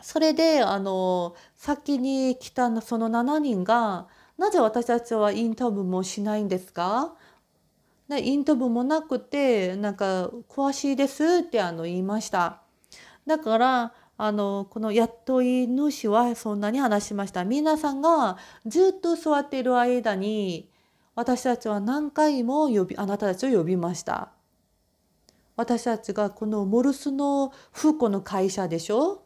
それであの先に来たその7人がなぜ私たちはインタビューもしないんですかでインタビューもなくてなんか詳しいですってあの言いました。だからあのこの雇い主はそんなに話しました皆さんがずっと座っている間に私たちは何回も呼びあなたたちを呼びました私たちがこのモルスの封庫の会社でしょ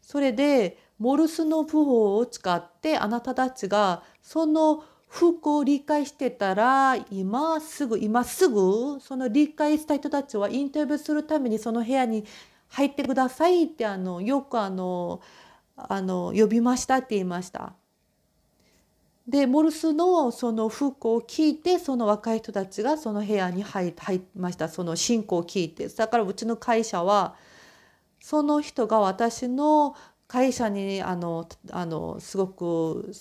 それでモルスの符号を使ってあなたたちがその不幸を理解してたら今すぐ今すぐその理解した人たちはインタビューするためにその部屋に入ってくださいってあのよくあのあの呼びましたって言いました。でモルスのその服を聞いてその若い人たちがその部屋に入りましたその信仰を聞いてだからうちの会社はその人が私の会社にあのあのすごく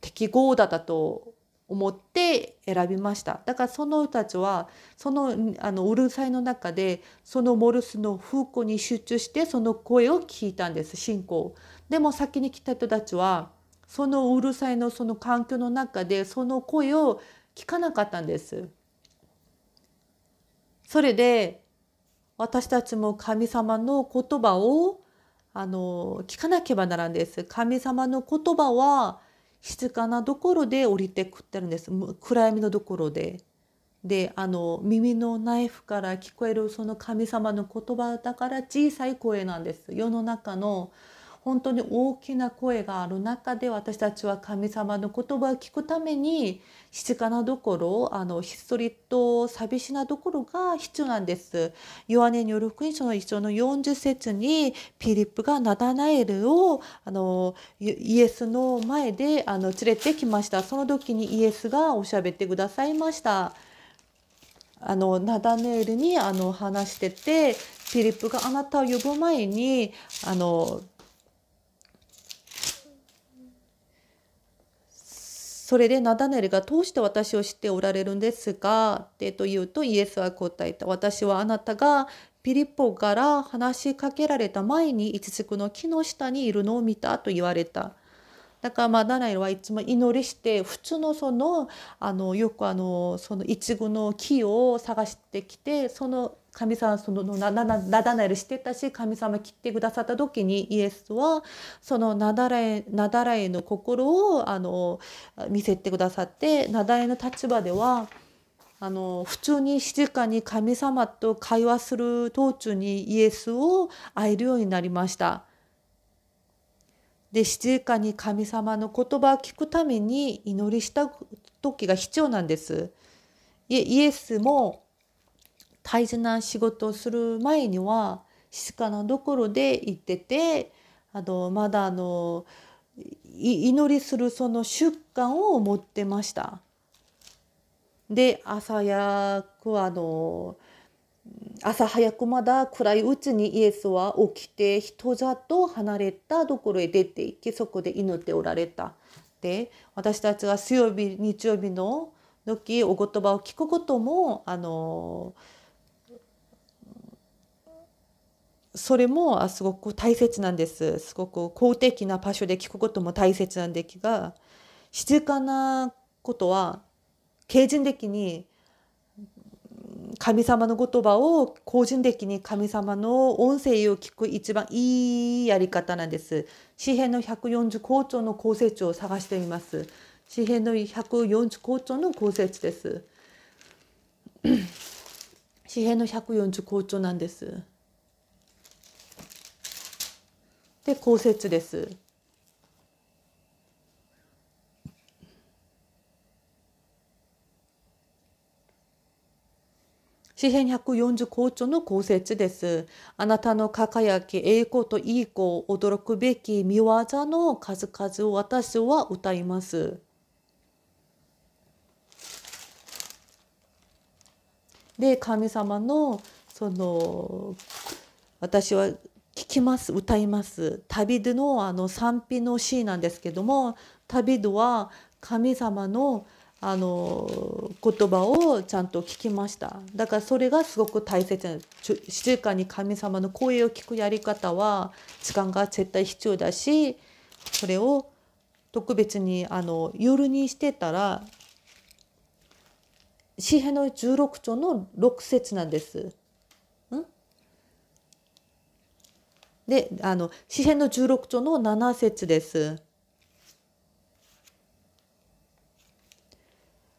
適合だったと思って選びましただからその人たちはそのあのうるさいの中でそのモルスの風光に集中してその声を聞いたんです信仰でも先に来た人たちはそのうるさいのその環境の中でその声を聞かなかったんですそれで私たちも神様の言葉をあの聞かなければならんです神様の言葉は静かなところで降りてくってるんです暗闇のところで。であの耳のナイフから聞こえるその神様の言葉だから小さい声なんです世の中の本当に大きな声がある中で私たちは神様の言葉を聞くために静かなところあのひっそりと寂しなところが必要なんです。ヨハネによる福音書の一章の40節にピリップがナダナエルをあのイエスの前であの連れてきました。その時にイエスがおしゃべってくださいました。あのナダネールにあの話しててピリップがあなたを呼ぶ前にあのそれでナダネルがどうして私を知っておられるんですかってと言うとイエスは答えた。私はあなたがピリポから話しかけられた前に五つ子の木の下にいるのを見たと言われた。だからまあダナエルはいつも祈りして普通のそのあのよくあのそのイチゴの木を探してきてその神様そのなだなだれしてたし神様切ってくださった時にイエスはそのなだれなだれの心をあの見せてくださってなだれの立場ではあの普通に静かに神様と会話する途中にイエスを会えるようになりました。で静かに神様の言葉を聞くために祈りした時が必要なんです。イエスも大事な仕事をする前には静かなところで行っててあのまだあの祈りするその出慣を持ってました。で朝早くあの朝早くまだ暗いうちにイエスは起きて人里離れたところへ出て行きそこで祈っておられた。で私たちが水曜日日曜日の時お言葉を聞くこともあのそれもあすごく大切なんです。すごく公的な場所で聞くことも大切なんですが、静かなことは、経人的に神様の言葉を個人的に神様の音声を聞く一番いいやり方なんです。詩篇の1 4校長の構成値を探してみます。詩篇の1 4校長の構成値です。詩篇の1 4校長なんです。で降雪です。詩編140校長の降雪です。あなたの輝き、栄光といい子、驚くべき見業の数々を私は歌います。で、神様のその私は聴きます歌います旅でのあの賛否の詩なんですけども旅では神様のあの言葉をちゃんと聞きましただからそれがすごく大切な静かに神様の声を聞くやり方は時間が絶対必要だしそれを特別にあの夜にしてたら詩篇の16章の6節なんです。で、あの、詩編の16章の7節です。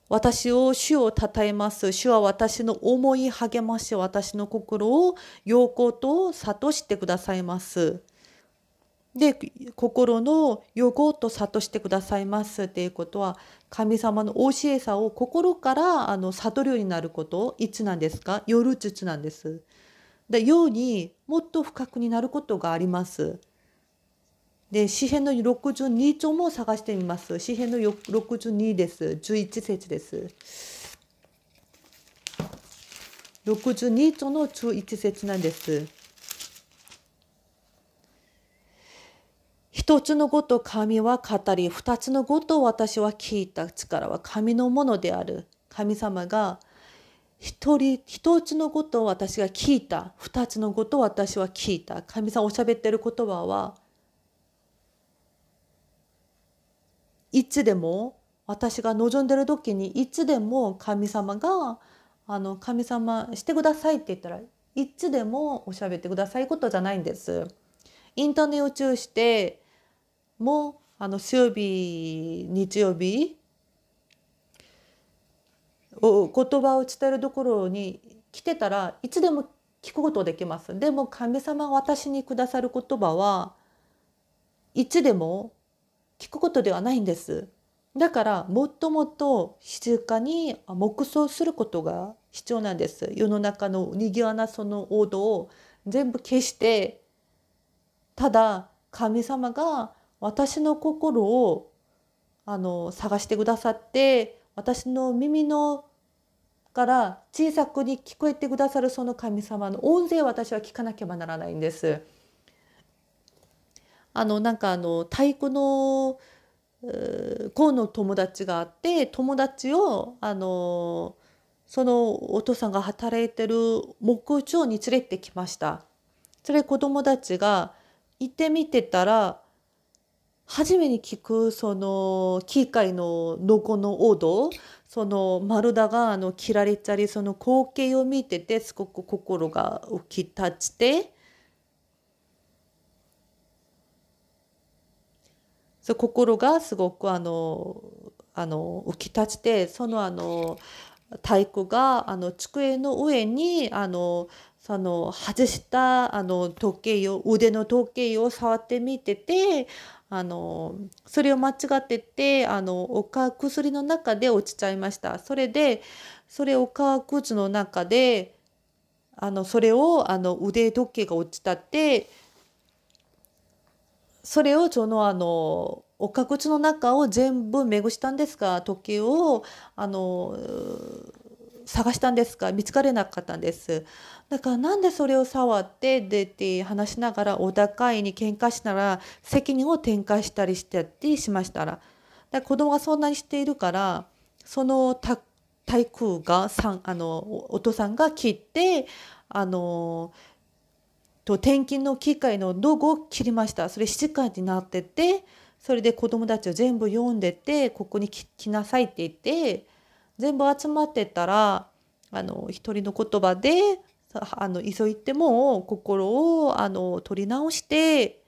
私を主をたたえます。主は私の思い励まし、私の心を陽光と諭してくださいます。で、心の陽光と諭してくださいますっていうことは、神様の教えさを心からあの悟るようになること、いつなんですか夜つつなんです。だようにもっと不覚になることがあります。で詩篇の62章も探してみます。詩篇の62です。11節です。62章の11節なんです。一つのこと神は語り、二つのことを私は聞いた力は神のものである。神様が一人、一つのことを私が聞いた。二つのことを私は聞いた。神様おしゃべってる言葉は、いつでも、私が望んでる時に、いつでも神様が、あの、神様してくださいって言ったら、いつでもおしゃべってくださいことじゃないんです。インターネットを中して、もう、あの、水曜日、日曜日、言葉を伝えるところに来てたらいつでも聞くことできます。でも神様が私にくださる言葉はいつでも聞くことではないんです。だからもっともっと静かに黙想することが必要なんです。世の中のにぎわなその王道を全部消してただ神様が私の心をあの探してくださって私の耳のから小さくに聞こえてくださるその神様の音声を私は聞かなければならないんです。あのなんかあの太鼓の河の友達があって友達をあのそのお父さんが働いてる木工に連れてきました。それ子供たちが行ってみてたら初めに聞くその機械ののこの王道その丸太があの切られたりその光景を見ててすごく心が浮き立ちてそう心がすごくあのあの浮き立ちてそのあの太鼓があの机の上にあのその外したあの時計を腕の時計を触ってみててあのそれを間違っててあのおか薬の中で落ちちゃいましたそれでそれおか靴の中であのそれをあの腕時計が落ちたってそれをそのあのおか靴の中を全部巡したんですが時計をあの探したんですが見つかれなかったんです。だからなんでそれを触ってでって話しながらお高いに喧嘩したら責任を転嫁したりしてやってしましたらだ子供がそんなにしているからその対空がさんあのお父さんが切ってあのと転勤の機械の道具を切りましたそれ7時間になっててそれで子供たちを全部読んでてここに来なさいって言って全部集まってたらあの一人の言葉であの急いでも心をあの取り直して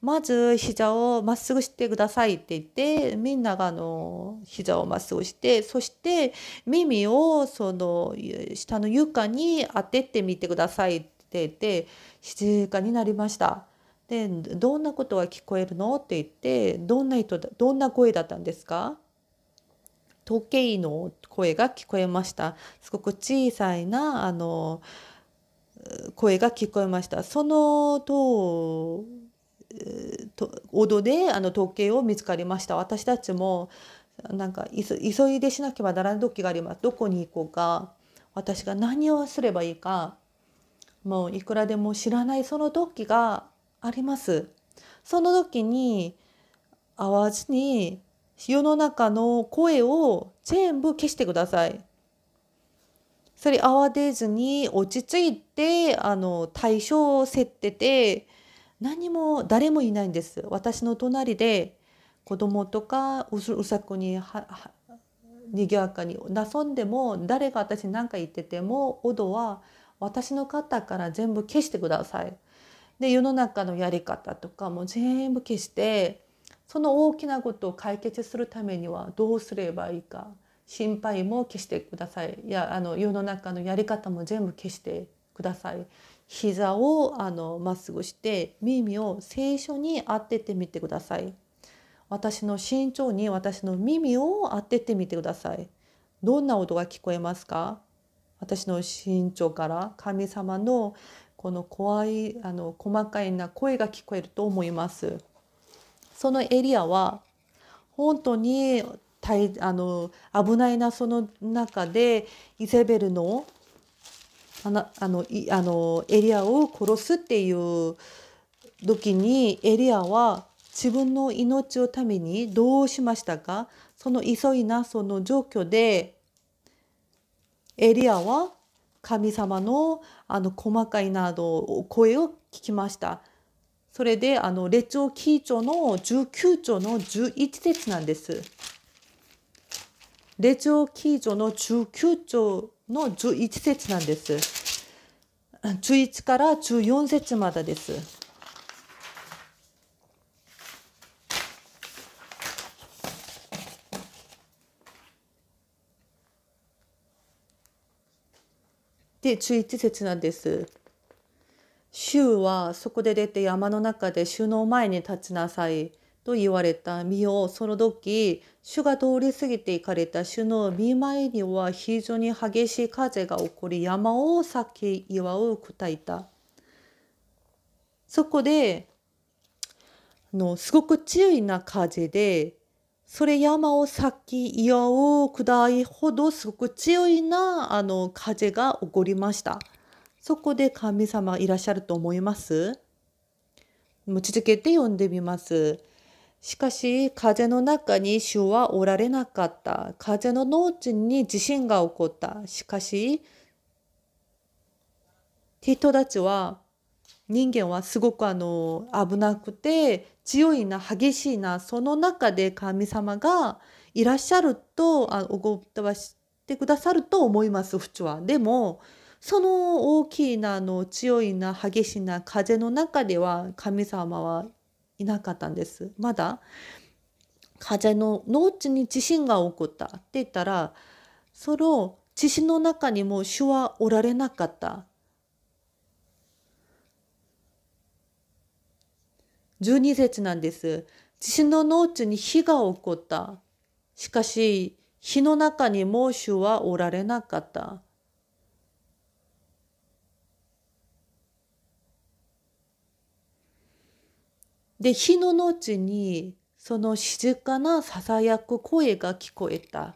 まず膝をまっすぐしてくださいって言ってみんながあの膝をまっすぐしてそして耳をその下の床に当ててみてくださいって言って静かになりました。でどんなことが聞こえるのって言ってどんな人どんな声だったんですか時計の声が聞こえました。すごく小さいなあの声が聞こえました。そのと音であの時計を見つかりました。私たちもなんか急いでしなければならない時があります。どこに行こうか、私が何をすればいいか、もういくらでも知らないその時があります。その時に会わずに世の中の声を全部消してください。それ慌てずに落ち着いてあの対象を競ってて何も誰もいないんです私の隣で子供とかうさくににぎやかに遊んでも誰が私何か言っててもオドは私の方から全部消してください。で世の中のやり方とかも全部消してその大きなことを解決するためにはどうすればいいか心配も消してくださいいやあの世の中のやり方も全部消してください膝をあのまっすぐして耳を聖書に当ててみてください私の身長に私の耳を当ててみてくださいどんな音が聞こえますか私の身長から神様のこの怖いあの細かいな声が聞こえると思いますそのエリアは本当にいあの危ないなその中でイゼベルのあのあのあのエリアを殺すっていう時にエリアは自分の命をためにどうしましたかその急いなその状況でエリアは神様のあの細かいなど声を聞きました。それであの列王記長の19章の11節なんです。レ列上記上の19章の11節なんです。11から14節までです。で、11節なんです。主はそこで出て山の中で主の前に立ちなさい。と言われた身をその時主が通り過ぎていかれた主の見前には非常に激しい風が起こり山を裂き岩を砕いた。そこでのすごく強いな風でそれ山を裂き岩を砕いほどすごく強いなあの風が起こりました。そこで神様いらっしゃると思いますもう続けて読んでみます。しかし風の中に主はおられなかった。風の農地に地震が起こった。しかし人たちは人間はすごくあの危なくて強いな激しいなその中で神様がいらっしゃるとあてはしてくださると思います普通は。でもその大きなあの強いな激しいな風の中では神様はいなかったんです。まだ風の農地に地震が起こったって言ったらその地震の中にも主はおられなかった。12節なんです。地震の農地に火が起こった。しかし火の中にも主はおられなかった。で日の後にその静かなささやく声が聞こえた。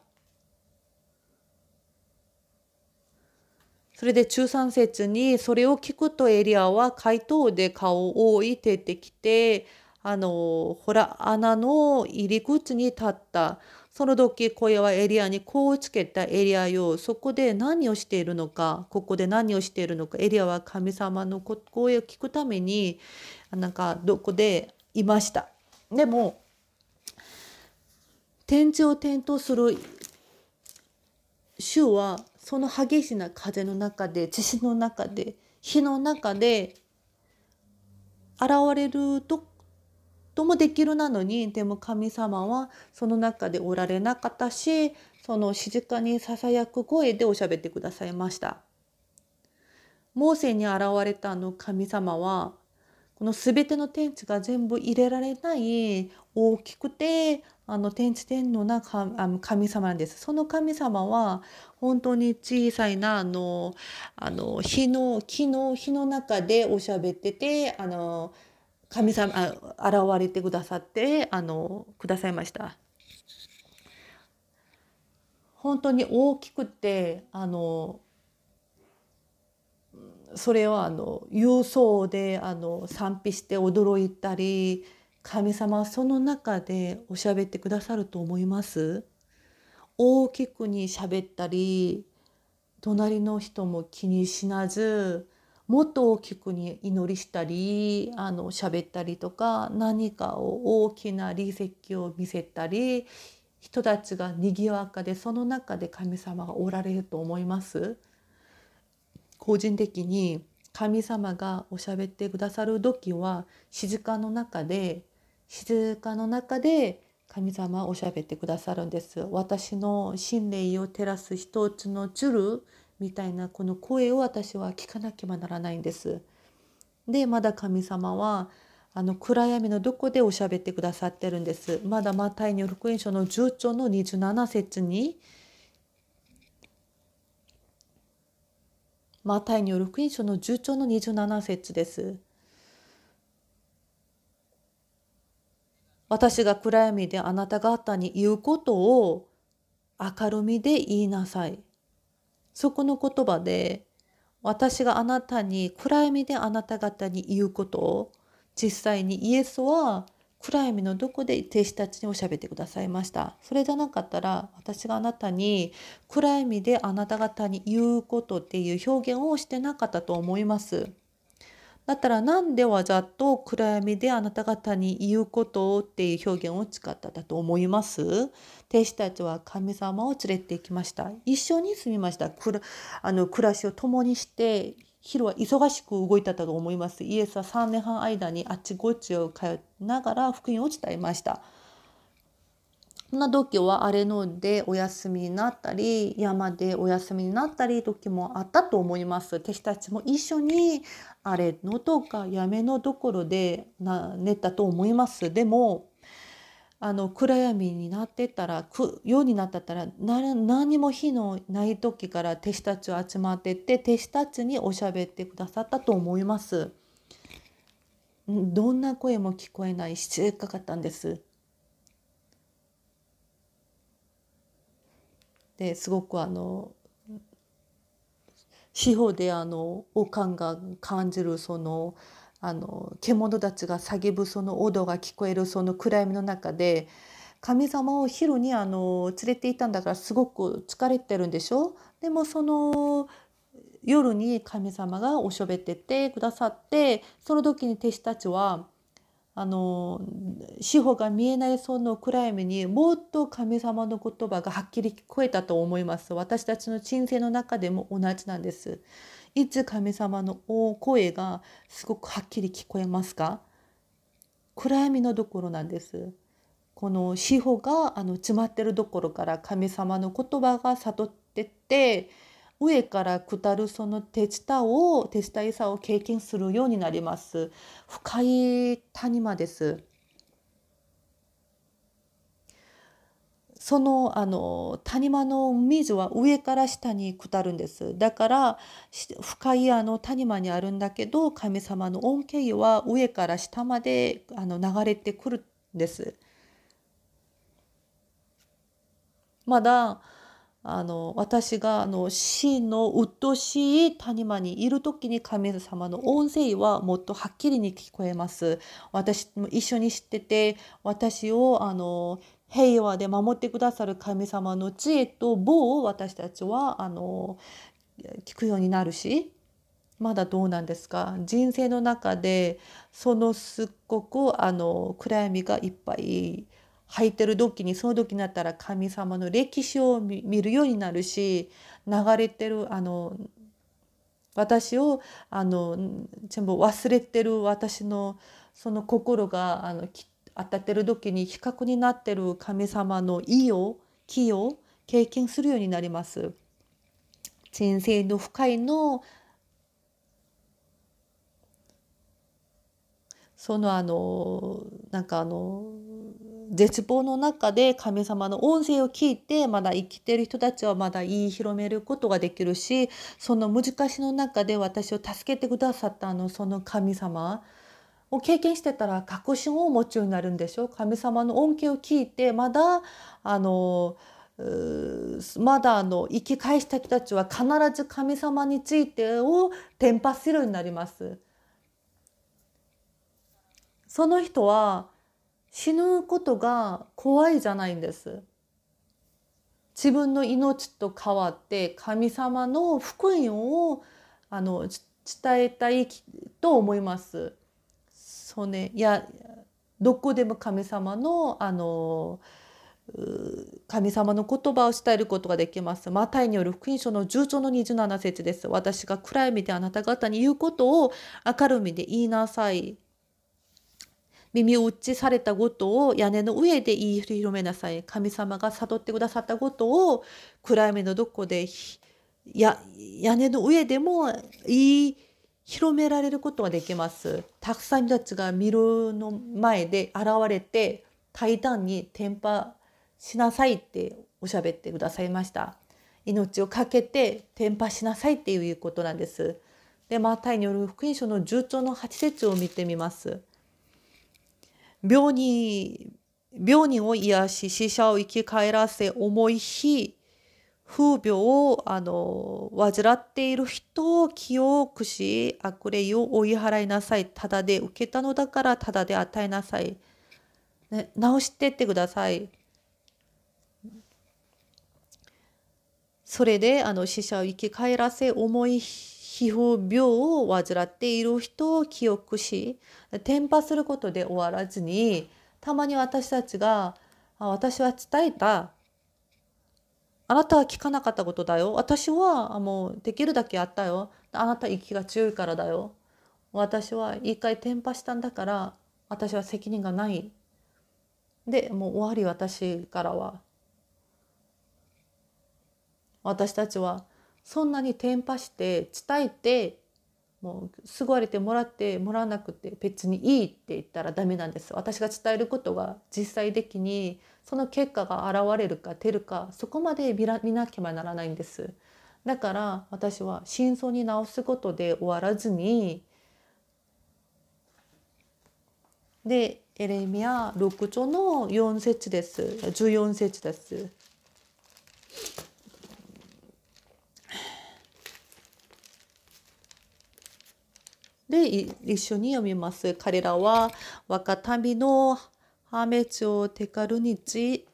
それで中三節にそれを聞くとエリアは街頭で顔を置いててきてあのほら穴の入り口に立ったその時声はエリアにこうつけたエリアよそこで何をしているのかここで何をしているのかエリアは神様の声を聞くためになんかどこでいました。でも天井転倒する週はその激しな風の中で地震の中で火の中で現れるとともできるなのにでも神様はその中でおられなかったしその静かにささやく声でおしゃべってくださいました。モーセに現れたの神様はこの全ての天地が全部入れられない大きくてあの天地天皇な神様なんです。その神様は本当に小さいなあのあの日の木の日の中でおしゃべっててあの神様あ現れてくださってあのくださいました。本当に大きくてあのそれはあの郵送であの賛否して驚いたり神様はその中でおしゃべってくださると思います。大きくにしゃべったり隣の人も気にしなずもっと大きくに祈りしたりあの喋ったりとか何かを大きな理石を見せたり人たちがにぎわかでその中で神様がおられると思います。個人的に神様がおしゃべってくださる時は静かの中で静かの中で神様おしゃべってくださるんです。私の心霊を照らす一つの鶴みたいなこの声を私は聞かなければならないんです。でまだ神様はあの暗闇のどこでおしゃべってくださってるんです。まだマタイによる福音書の10章の27節にマタイによる福音書の10章の27節です。私が暗闇であなた方に言うことを明るみで言いなさい。そこの言葉で私があなたに暗闇であなた方に言うことを実際にイエスは暗闇のどこで弟子たちにおしゃべってくださいましたそれじゃなかったら私があなたに暗闇であなた方に言うことっていう表現をしてなかったと思いますだったらなんでわざと暗闇であなた方に言うことっていう表現を使っただと思います弟子たちは神様を連れて行きました一緒に住みましたあの暮らしを共にしてヒロは忙しく動いてたと思います。イエスは3年半間にあっちこっちを通いながら福音を伝えました。そんな時は荒れのでお休みになったり山でお休みになったり時もあったと思います。弟子たちも一緒に荒れのとかやのところで寝たと思います。でもあの暗闇になってたら夜になったったら何も火のない時から弟子たちを集まってって弟子たちにおしゃべってくださったと思います。どんな声も聞こえない静かかったんです。ですごくあの司法であの王冠が感じるそのあの獣たちが叫ぶその音が聞こえるその暗闇の中で神様を昼にあの連れていたんだからすごく疲れてるんでしょでもその夜に神様がおしょべっててくださってその時に弟子たちはあの司法が見えないその暗闇にもっと神様の言葉がはっきり聞こえたと思います私たちの人生の中でも同じなんですいつ神様の声がすごくはっきり聞こえますか暗闇のところなんです。この司法があの詰まってるところから神様の言葉が悟ってって上から下るその手伝を手伝いさを経験するようになります。深い谷間です。そのあの谷間の水は上から下に下るんですだから深いあの谷間にあるんだけど神様の恩恵は上から下まであの流れてくるんですまだあの私があの死の鬱陶しい谷間にいる時に神様の音声はもっとはっきりに聞こえます。私も一緒に知ってて私をあの平和で守ってくださる神様の知恵と棒を私たちはあの聞くようになるしまだどうなんですか人生の中でそのすっごくあの暗闇がいっぱい入ってる時にその時になったら神様の歴史を見るようになるし流れてるあの私をあの全部忘れてる私のその心があのきっ当たってる時に比較になってる神様の意を気を経験するようになります。人生の深いのそのあのなんかあの絶望の中で神様の音声を聞いてまだ生きてる人たちはまだ言い広めることができるしその難しの中で私を助けてくださったあのその神様を経験してたら確信を持ちようになるんでしょう神様の恩恵を聞いてまだあのまだあの生き返した人たちは必ず神様についてを伝播するようになります。その人は死ぬことが怖いじゃないんです。自分の命と変わって神様の福音をあの伝えたいと思います。そうねいやどこでも神様のあの神様の言葉を伝えることができます。マタイによる福音書の10章の27節です。私が暗闇であなた方に言うことを明るみで言いなさい。耳打ちされたことを屋根の上で言い広めなさい。神様が悟ってくださったことを暗闇のどこでや屋根の上でも言い広められることができます。たくさん人たちが見るの前で現れて対談に転播しなさいっておしゃべってくださいました。命を懸けて転播しなさいっていうことなんです。で、マタイによる福音書の重0の8節を見てみます。病人病人を癒し死者を生き返らせ重い日風病をあの患っている人を清くし悪霊を追い払いなさいただで受けたのだからただで与えなさい、ね、直してってくださいそれであの死者を生き返らせ重い皮膚病を患っている人を記憶し転破することで終わらずにたまに私たちが私は伝えたあなたは聞かなかったことだよ。私はもうできるだけやったよ。あなた息が強いからだよ。私は一回転破したんだから私は責任がない。で、もう終わり私からは。私たちはそんなに転破して伝えてもう救われてもらってもらわなくて別にいいって言ったらダメなんです。私が伝えることが実際的にその結果が現れるか出るかそこまで見ら見なければならないんです。だから私は真相に直すことで終わらずにでエレミア6章の4節です14節です。で一緒に読みます。彼らは若民のメチ죠데카루니지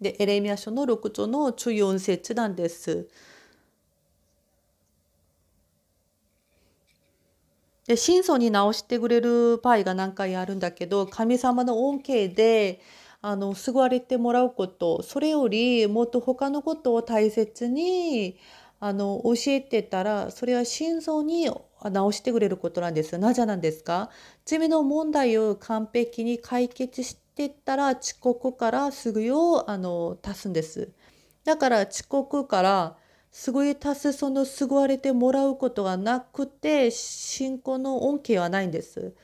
で、エレミア書の6章の中4節なんです。で、真相に直してくれる場合が何回あるんだけど、神様の恩恵で、あの、救われてもらうこと、それよりもっと他のことを大切に、あの教えてたらそれは心臓に直してくれることなんです。なぜなんですか罪の問題を完璧に解決してたら遅刻からすぐをあの足すんです。だから遅刻からすぐい足すその救われてもらうことがなくて信仰の恩恵はないんです。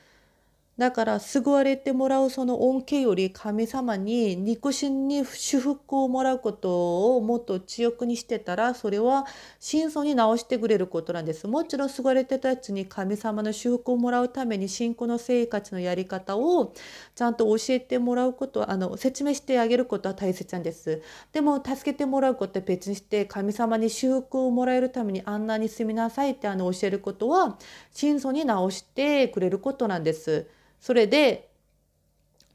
だから救われてもらうその恩恵より神様に肉親に祝福をもらうことをもっと強くにしてたらそれは真相に直してくれることなんです。もちろん救われてたやつに神様の祝福をもらうために信仰の生活のやり方をちゃんと教えてもらうことあの説明してあげることは大切なんです。でも助けてもらうことは別にして神様に祝福をもらえるためにあんなに住みなさいってあの教えることは真相に直してくれることなんです。それで、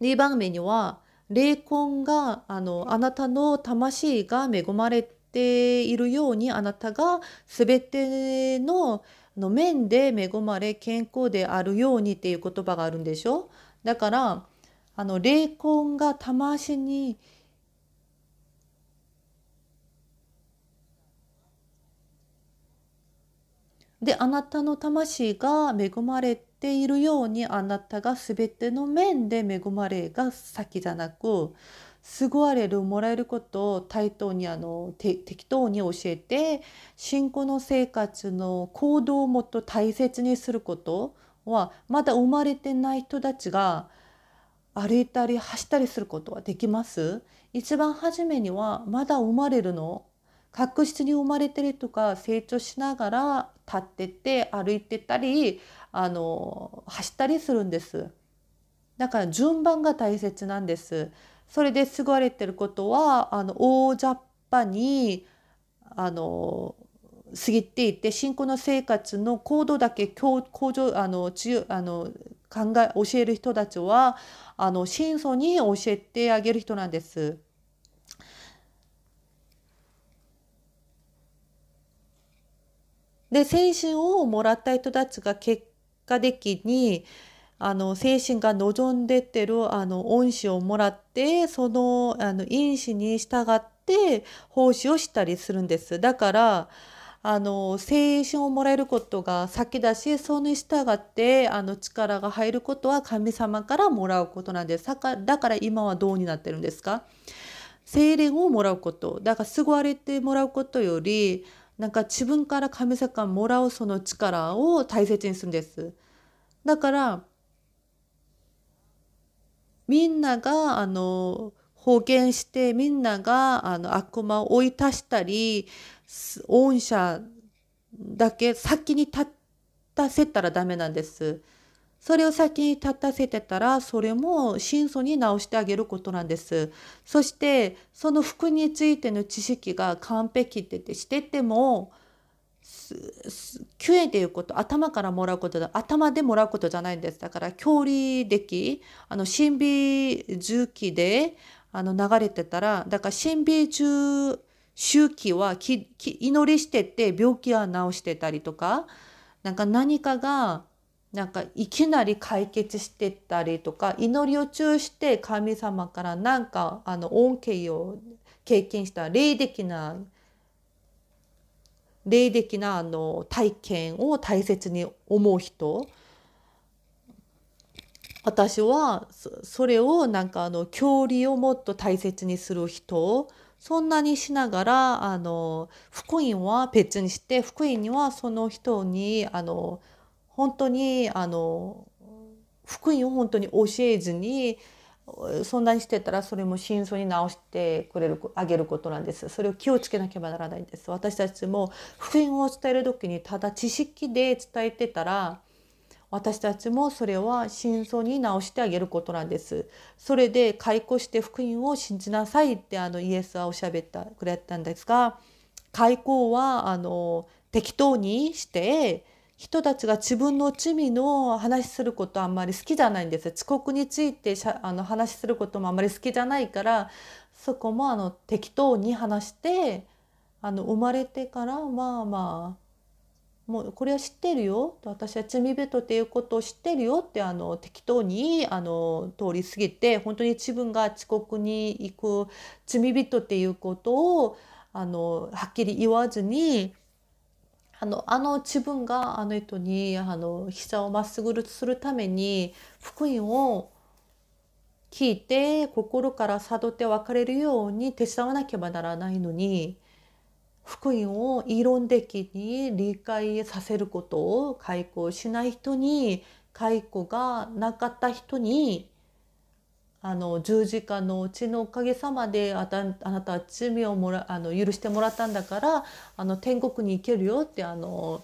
2番目には、霊魂が、あの、あなたの魂が恵まれているように、あなたが全てのの面で恵まれ健康であるようにっていう言葉があるんでしょだからあの霊魂が魂にであなたの魂が恵まれているようにあなたが全ての面で恵まれが先じゃなく救われるもらえることを対等にあの適当に教えて信仰の生活の行動をもっと大切にすることはまだ生まれてない人たちが歩いたり走ったりすることはできます一番初めにはまだ生まれるの確実に生まれてるとか成長しながら立ってて歩いてたりあの走ったりするんです。だから順番が大切なんです。それで救われてることはあの大雑把にあの過ぎていて信仰の生活の行動だけ向上あの強あの考え教える人たちはあの真相に教えてあげる人なんです。で精神をもらった人たちが結ができにあの精神が望んでてるあの恩師をもらってそのあの因子に従って奉仕をしたりするんです。だからあの精神をもらえることが先だしそれに従ってあの力が入ることは神様からもらうことなんですだから今はどうになってるんですか精霊をもらうことだから救われてもらうことよりなんか自分から神様からもらうその力を大切にするんです。だからみんながあの方言してみんながあの悪魔を追い出したり恩赦だけ先に立たせたらダメなんです。それを先に立たせてたらそれも真相に直してあげることなんですそしてその服についての知識が完璧ってしてても救ュっていうこと頭からもらうことだ頭でもらうことじゃないんですだから距離的あの神秘重機であの流れてたらだから神秘中周期は祈りしてて病気は治してたりとかなんか何かがなんかいきなり解決してったりとか祈りを中して神様からなんかあの恩恵を経験した霊的な霊的なあの体験を大切に思う人私はそれをなんかあの距離をもっと大切にする人そんなにしながらあの福音は別にして福音にはその人にあの本当にあの福音を本当に教えずにそんなにしてたらそれも真相に直してくれるあげることなんですそれを気をつけなければならないんです私たちも福音を伝える時にただ知識で伝えてたら私たちもそれは真相に直してあげることなんです。それで解雇して福音を信じなさいってあのイエスはおしゃべったくれたんですが解雇はあの適当にして人たちが自分の罪の話することあんまり好きじゃないんです遅刻についてあの話することもあんまり好きじゃないからそこもあの適当に話してあの生まれてからまあまあもうこれは知ってるよ私は罪人っていうことを知ってるよってあの適当にあの通り過ぎて本当に自分が遅刻に行く罪人っていうことをあのはっきり言わずにあのあの自分があの人にあの膝をまっすぐするために福音を聞いて心から悟って別れるように手伝わなければならないのに福音を理論的に理解させることを解雇しない人に解雇がなかった人にあの十字架のうちのおかげさまであなたは罪をもらあの許してもらったんだからあの天国に行けるよってあの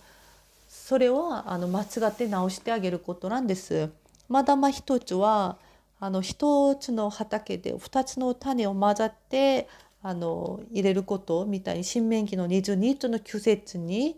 それはあの間違って直してあげることなんです。まだま一つはあの一つの畑で二つの種を混ざってあの入れることみたいに新免記の22つの季節に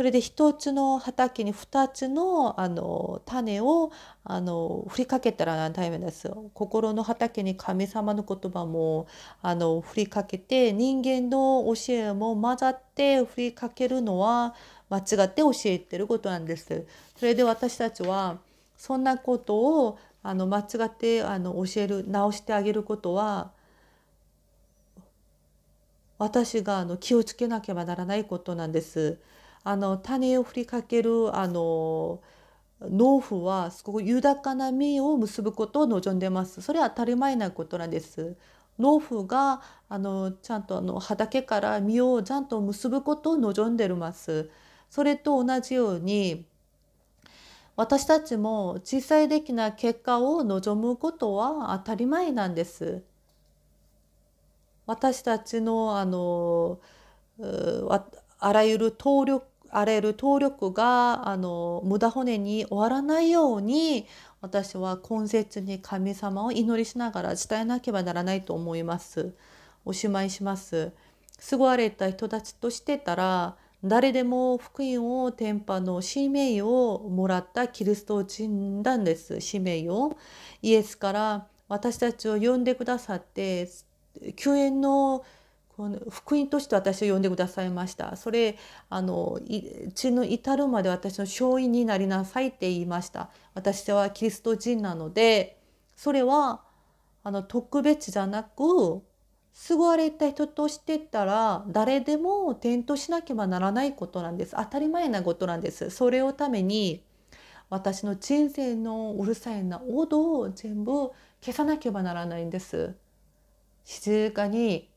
それで一つの畑に二つのあの種をあの振りかけたら何大変ですよ。心の畑に神様の言葉もあの振りかけて人間の教えも混ざって振りかけるのは間違って教えてることなんです。それで私たちはそんなことをあの間違ってあの教える直してあげることは私があの気をつけなければならないことなんです。あの種を振りかけるあの農夫はすごく豊かな実を結ぶことを望んでます。それは当たり前なことなんです。農夫があのちゃんとあの畑から実をちゃんと結ぶことを望んでます。それと同じように私たちも実際的な結果を望むことは当たり前なんです。私たちのあのあらゆる登録荒れる動力があの無駄骨に終わらないように私は根節に神様を祈りしながら伝えなければならないと思います。おしまいします。救われた人たちとしてたら誰でも福音を天パの使命をもらったキリスト人なんです。使命を。イエスから私たちを呼んでくださって救援の福音として私を呼んでくださいましたそれあの血の至るまで私の勝因になりなさいって言いました私はキリスト人なのでそれはあの特別じゃなく救われた人としてったら誰でも転倒しなければならないことなんです当たり前なことなんですそれをために私の人生のうるさいな王道を全部消さなければならないんです静かに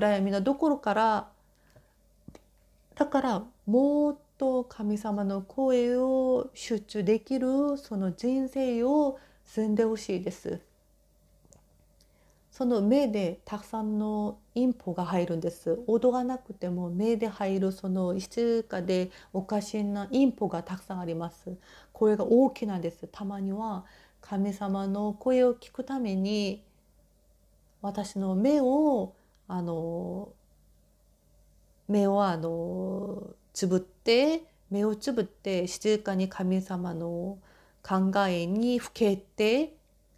暗闇のどころからだからもっと神様の声を集中できるその人生を住んでほしいです。その目でたくさんのインポが入るんです。音がなくても目で入るその静かでおかしなインポがたくさんあります。声が大きなんです。たまには神様の声を聞くために私の目をあの目をあのつぶって目をつぶって静かに神様の考えにふけて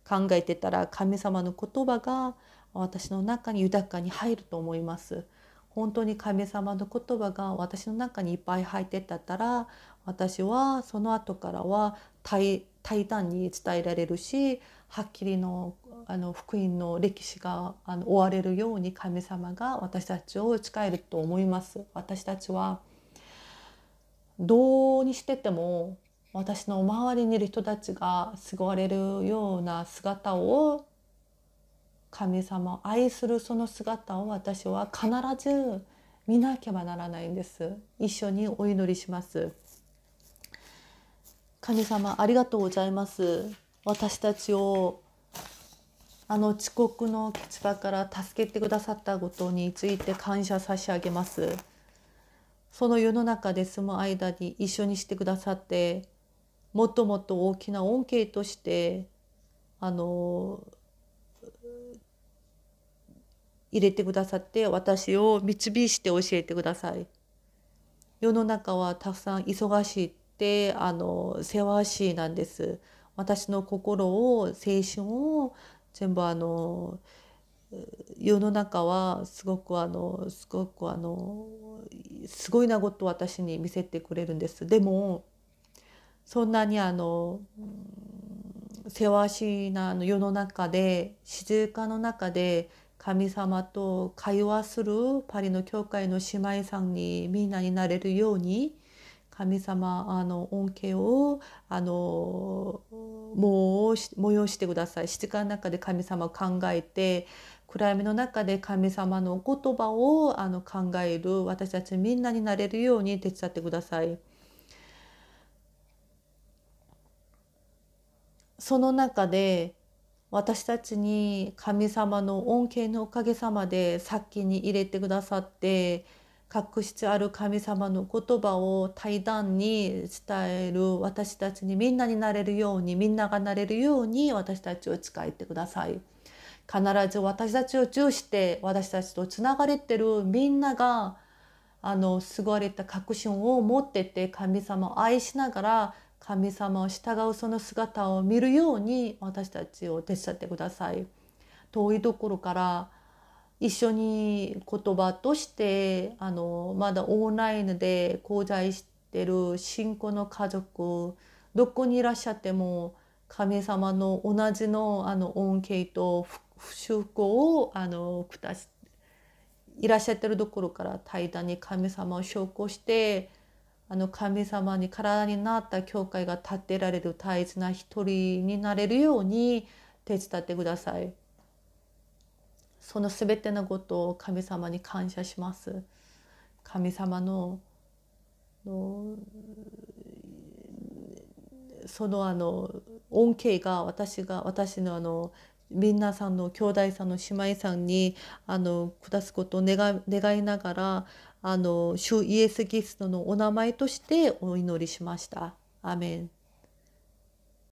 考えてたら神様の言葉が私の中に豊かに入ると思います。本当に神様の言葉が私の中にいっぱい入ってたら私はその後からは対談に伝えられるしはっきりのあの福音の歴史があの終われるように神様が私たちを打ち返ると思います。私たちはどうにしてても私の周りにいる人たちが救われるような姿を神様を愛するその姿を私は必ず見なければならないんです一緒にお祈りします神様ありがとうございます私たちをあの遅刻の立場から助けてくださったことについて感謝差し上げます。その世の中で住む間に一緒にしてくださってもっともっと大きな恩恵としてあの入れてくださって私を導して教えてください。世の中はたくさん忙しいってあの世話しいなんです。私の心を青春を全部あの世の中はすごくあのすごくあのすごいなこと私に見せてくれるんです。でもそんなにあのせわしいなあの世の中で静かの中で神様と会話するパリの教会の姉妹さんにみんなになれるように神様あの恩恵をあのもうし催してください七間の中で神様を考えて暗闇の中で神様の言葉をあの考える私たちみんなになれるように手伝ってください。その中で私たちに神様の恩恵のおかげさまで先に入れてくださって確執ある神様の言葉を対談に伝える私たちにみんなになれるようにみんながなれるように私たちを使ってください。必ず私たちを重視して私たちとつながれてるみんながあの優れた確信を持ってて神様を愛しながら神様を従うその姿を見るように私たちを手伝ってください。遠いところから一緒に言葉としてあのまだオンラインで交際してる信仰の家族どこにいらっしゃっても神様の同じのあの恩恵と祝福をあの下しいらっしゃってるところから対談に神様を証拠してあの神様に体になった教会が建てられる大事な一人になれるように手伝ってください。その全てのことを神様に感謝します。神様のそのあの恩恵が私が私のあのみんなさんの兄弟さんの姉妹さんにあの下すことを願いながらあの主イエス・キリストのお名前としてお祈りしました。アメン